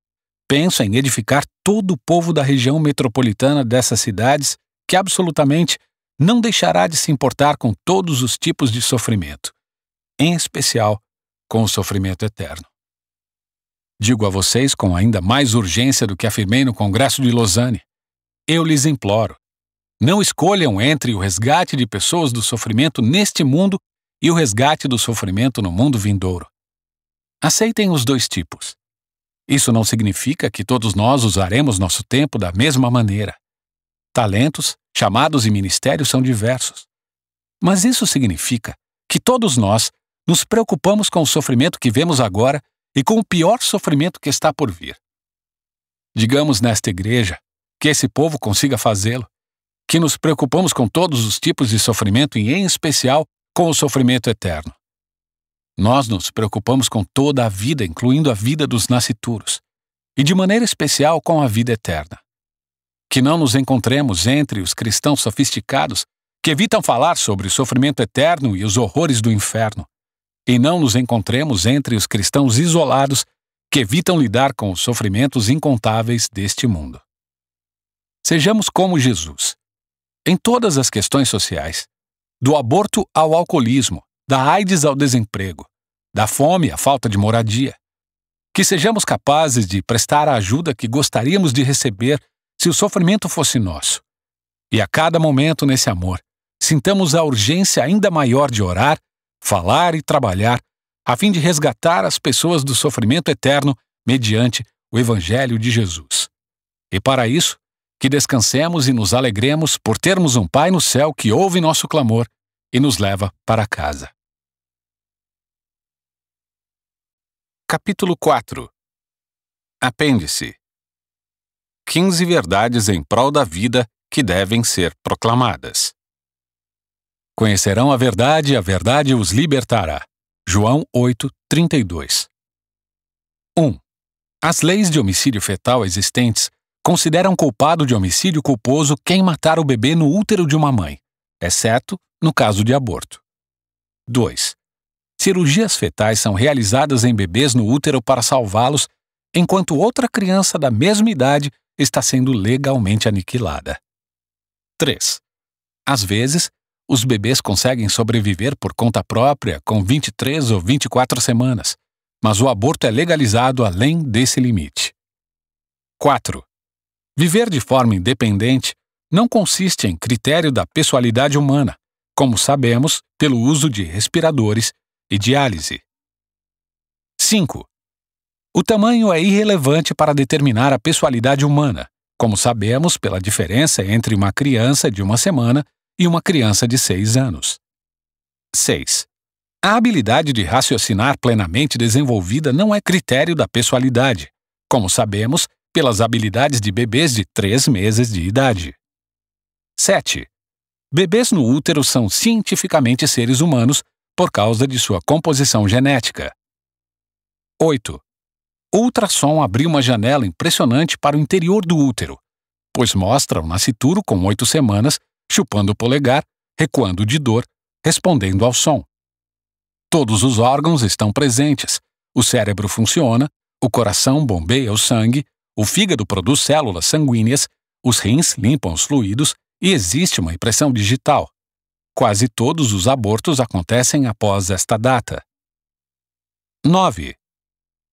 pensa em edificar todo o povo da região metropolitana dessas cidades, que absolutamente não deixará de se importar com todos os tipos de sofrimento, em especial com o sofrimento eterno. Digo a vocês com ainda mais urgência do que afirmei no Congresso de Lausanne. Eu lhes imploro, não escolham entre o resgate de pessoas do sofrimento neste mundo e o resgate do sofrimento no mundo vindouro. Aceitem os dois tipos. Isso não significa que todos nós usaremos nosso tempo da mesma maneira. Talentos, chamados e ministérios são diversos. Mas isso significa que todos nós nos preocupamos com o sofrimento que vemos agora e com o pior sofrimento que está por vir. Digamos nesta igreja que esse povo consiga fazê-lo, que nos preocupamos com todos os tipos de sofrimento e, em especial, com o sofrimento eterno. Nós nos preocupamos com toda a vida, incluindo a vida dos nascituros, e de maneira especial com a vida eterna. Que não nos encontremos entre os cristãos sofisticados que evitam falar sobre o sofrimento eterno e os horrores do inferno, e não nos encontremos entre os cristãos isolados que evitam lidar com os sofrimentos incontáveis deste mundo. Sejamos como Jesus. Em todas as questões sociais, do aborto ao alcoolismo, da AIDS ao desemprego, da fome à falta de moradia. Que sejamos capazes de prestar a ajuda que gostaríamos de receber se o sofrimento fosse nosso. E a cada momento nesse amor, sintamos a urgência ainda maior de orar, falar e trabalhar, a fim de resgatar as pessoas do sofrimento eterno mediante o Evangelho de Jesus. E para isso, que descansemos e nos alegremos por termos um Pai no céu que ouve nosso clamor e nos leva para casa. Capítulo 4 Apêndice 15 verdades em prol da vida que devem ser proclamadas. Conhecerão a verdade e a verdade os libertará. João 8, 32. 1. As leis de homicídio fetal existentes consideram culpado de homicídio culposo quem matar o bebê no útero de uma mãe, exceto no caso de aborto. 2 cirurgias fetais são realizadas em bebês no útero para salvá-los, enquanto outra criança da mesma idade está sendo legalmente aniquilada. 3. Às vezes, os bebês conseguem sobreviver por conta própria com 23 ou 24 semanas, mas o aborto é legalizado além desse limite. 4. Viver de forma independente não consiste em critério da pessoalidade humana, como sabemos pelo uso de respiradores e diálise. 5. O tamanho é irrelevante para determinar a pessoalidade humana, como sabemos pela diferença entre uma criança de uma semana e uma criança de seis anos. 6. A habilidade de raciocinar plenamente desenvolvida não é critério da pessoalidade, como sabemos pelas habilidades de bebês de três meses de idade. 7. Bebês no útero são cientificamente seres humanos por causa de sua composição genética. 8. O ultrassom abriu uma janela impressionante para o interior do útero, pois mostra o nascituro com oito semanas, chupando o polegar, recuando de dor, respondendo ao som. Todos os órgãos estão presentes. O cérebro funciona, o coração bombeia o sangue, o fígado produz células sanguíneas, os rins limpam os fluidos e existe uma impressão digital. Quase todos os abortos acontecem após esta data. 9.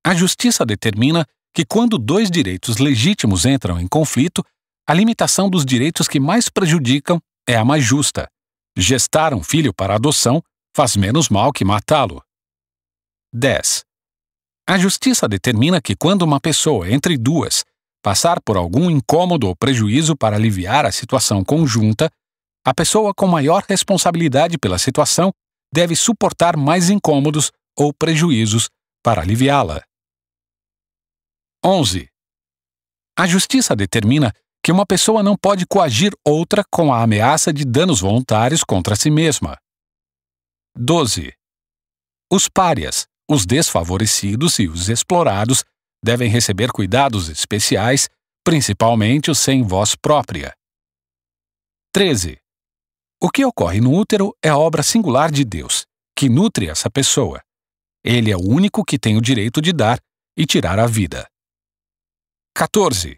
A Justiça determina que, quando dois direitos legítimos entram em conflito, a limitação dos direitos que mais prejudicam é a mais justa. Gestar um filho para adoção faz menos mal que matá-lo. 10. A Justiça determina que, quando uma pessoa entre duas passar por algum incômodo ou prejuízo para aliviar a situação conjunta, a pessoa com maior responsabilidade pela situação deve suportar mais incômodos ou prejuízos para aliviá-la. 11. A justiça determina que uma pessoa não pode coagir outra com a ameaça de danos voluntários contra si mesma. 12. Os párias, os desfavorecidos e os explorados devem receber cuidados especiais, principalmente os sem voz própria. 13. O que ocorre no útero é a obra singular de Deus, que nutre essa pessoa. Ele é o único que tem o direito de dar e tirar a vida. 14.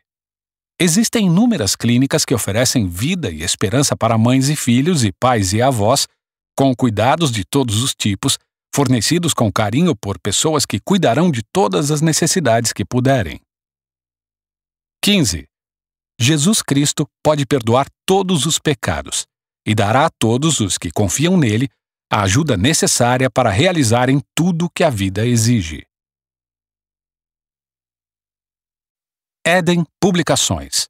Existem inúmeras clínicas que oferecem vida e esperança para mães e filhos e pais e avós, com cuidados de todos os tipos, fornecidos com carinho por pessoas que cuidarão de todas as necessidades que puderem. 15. Jesus Cristo pode perdoar todos os pecados e dará a todos os que confiam nele a ajuda necessária para realizarem tudo que a vida exige. Eden Publicações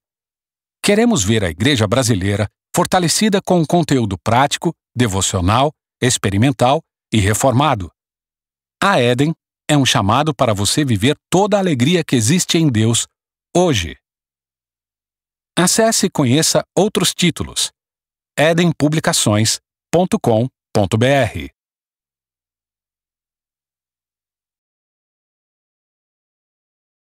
Queremos ver a Igreja Brasileira fortalecida com conteúdo prático, devocional, experimental e reformado. A Eden é um chamado para você viver toda a alegria que existe em Deus hoje. Acesse e conheça outros títulos edenpublicações.com.br.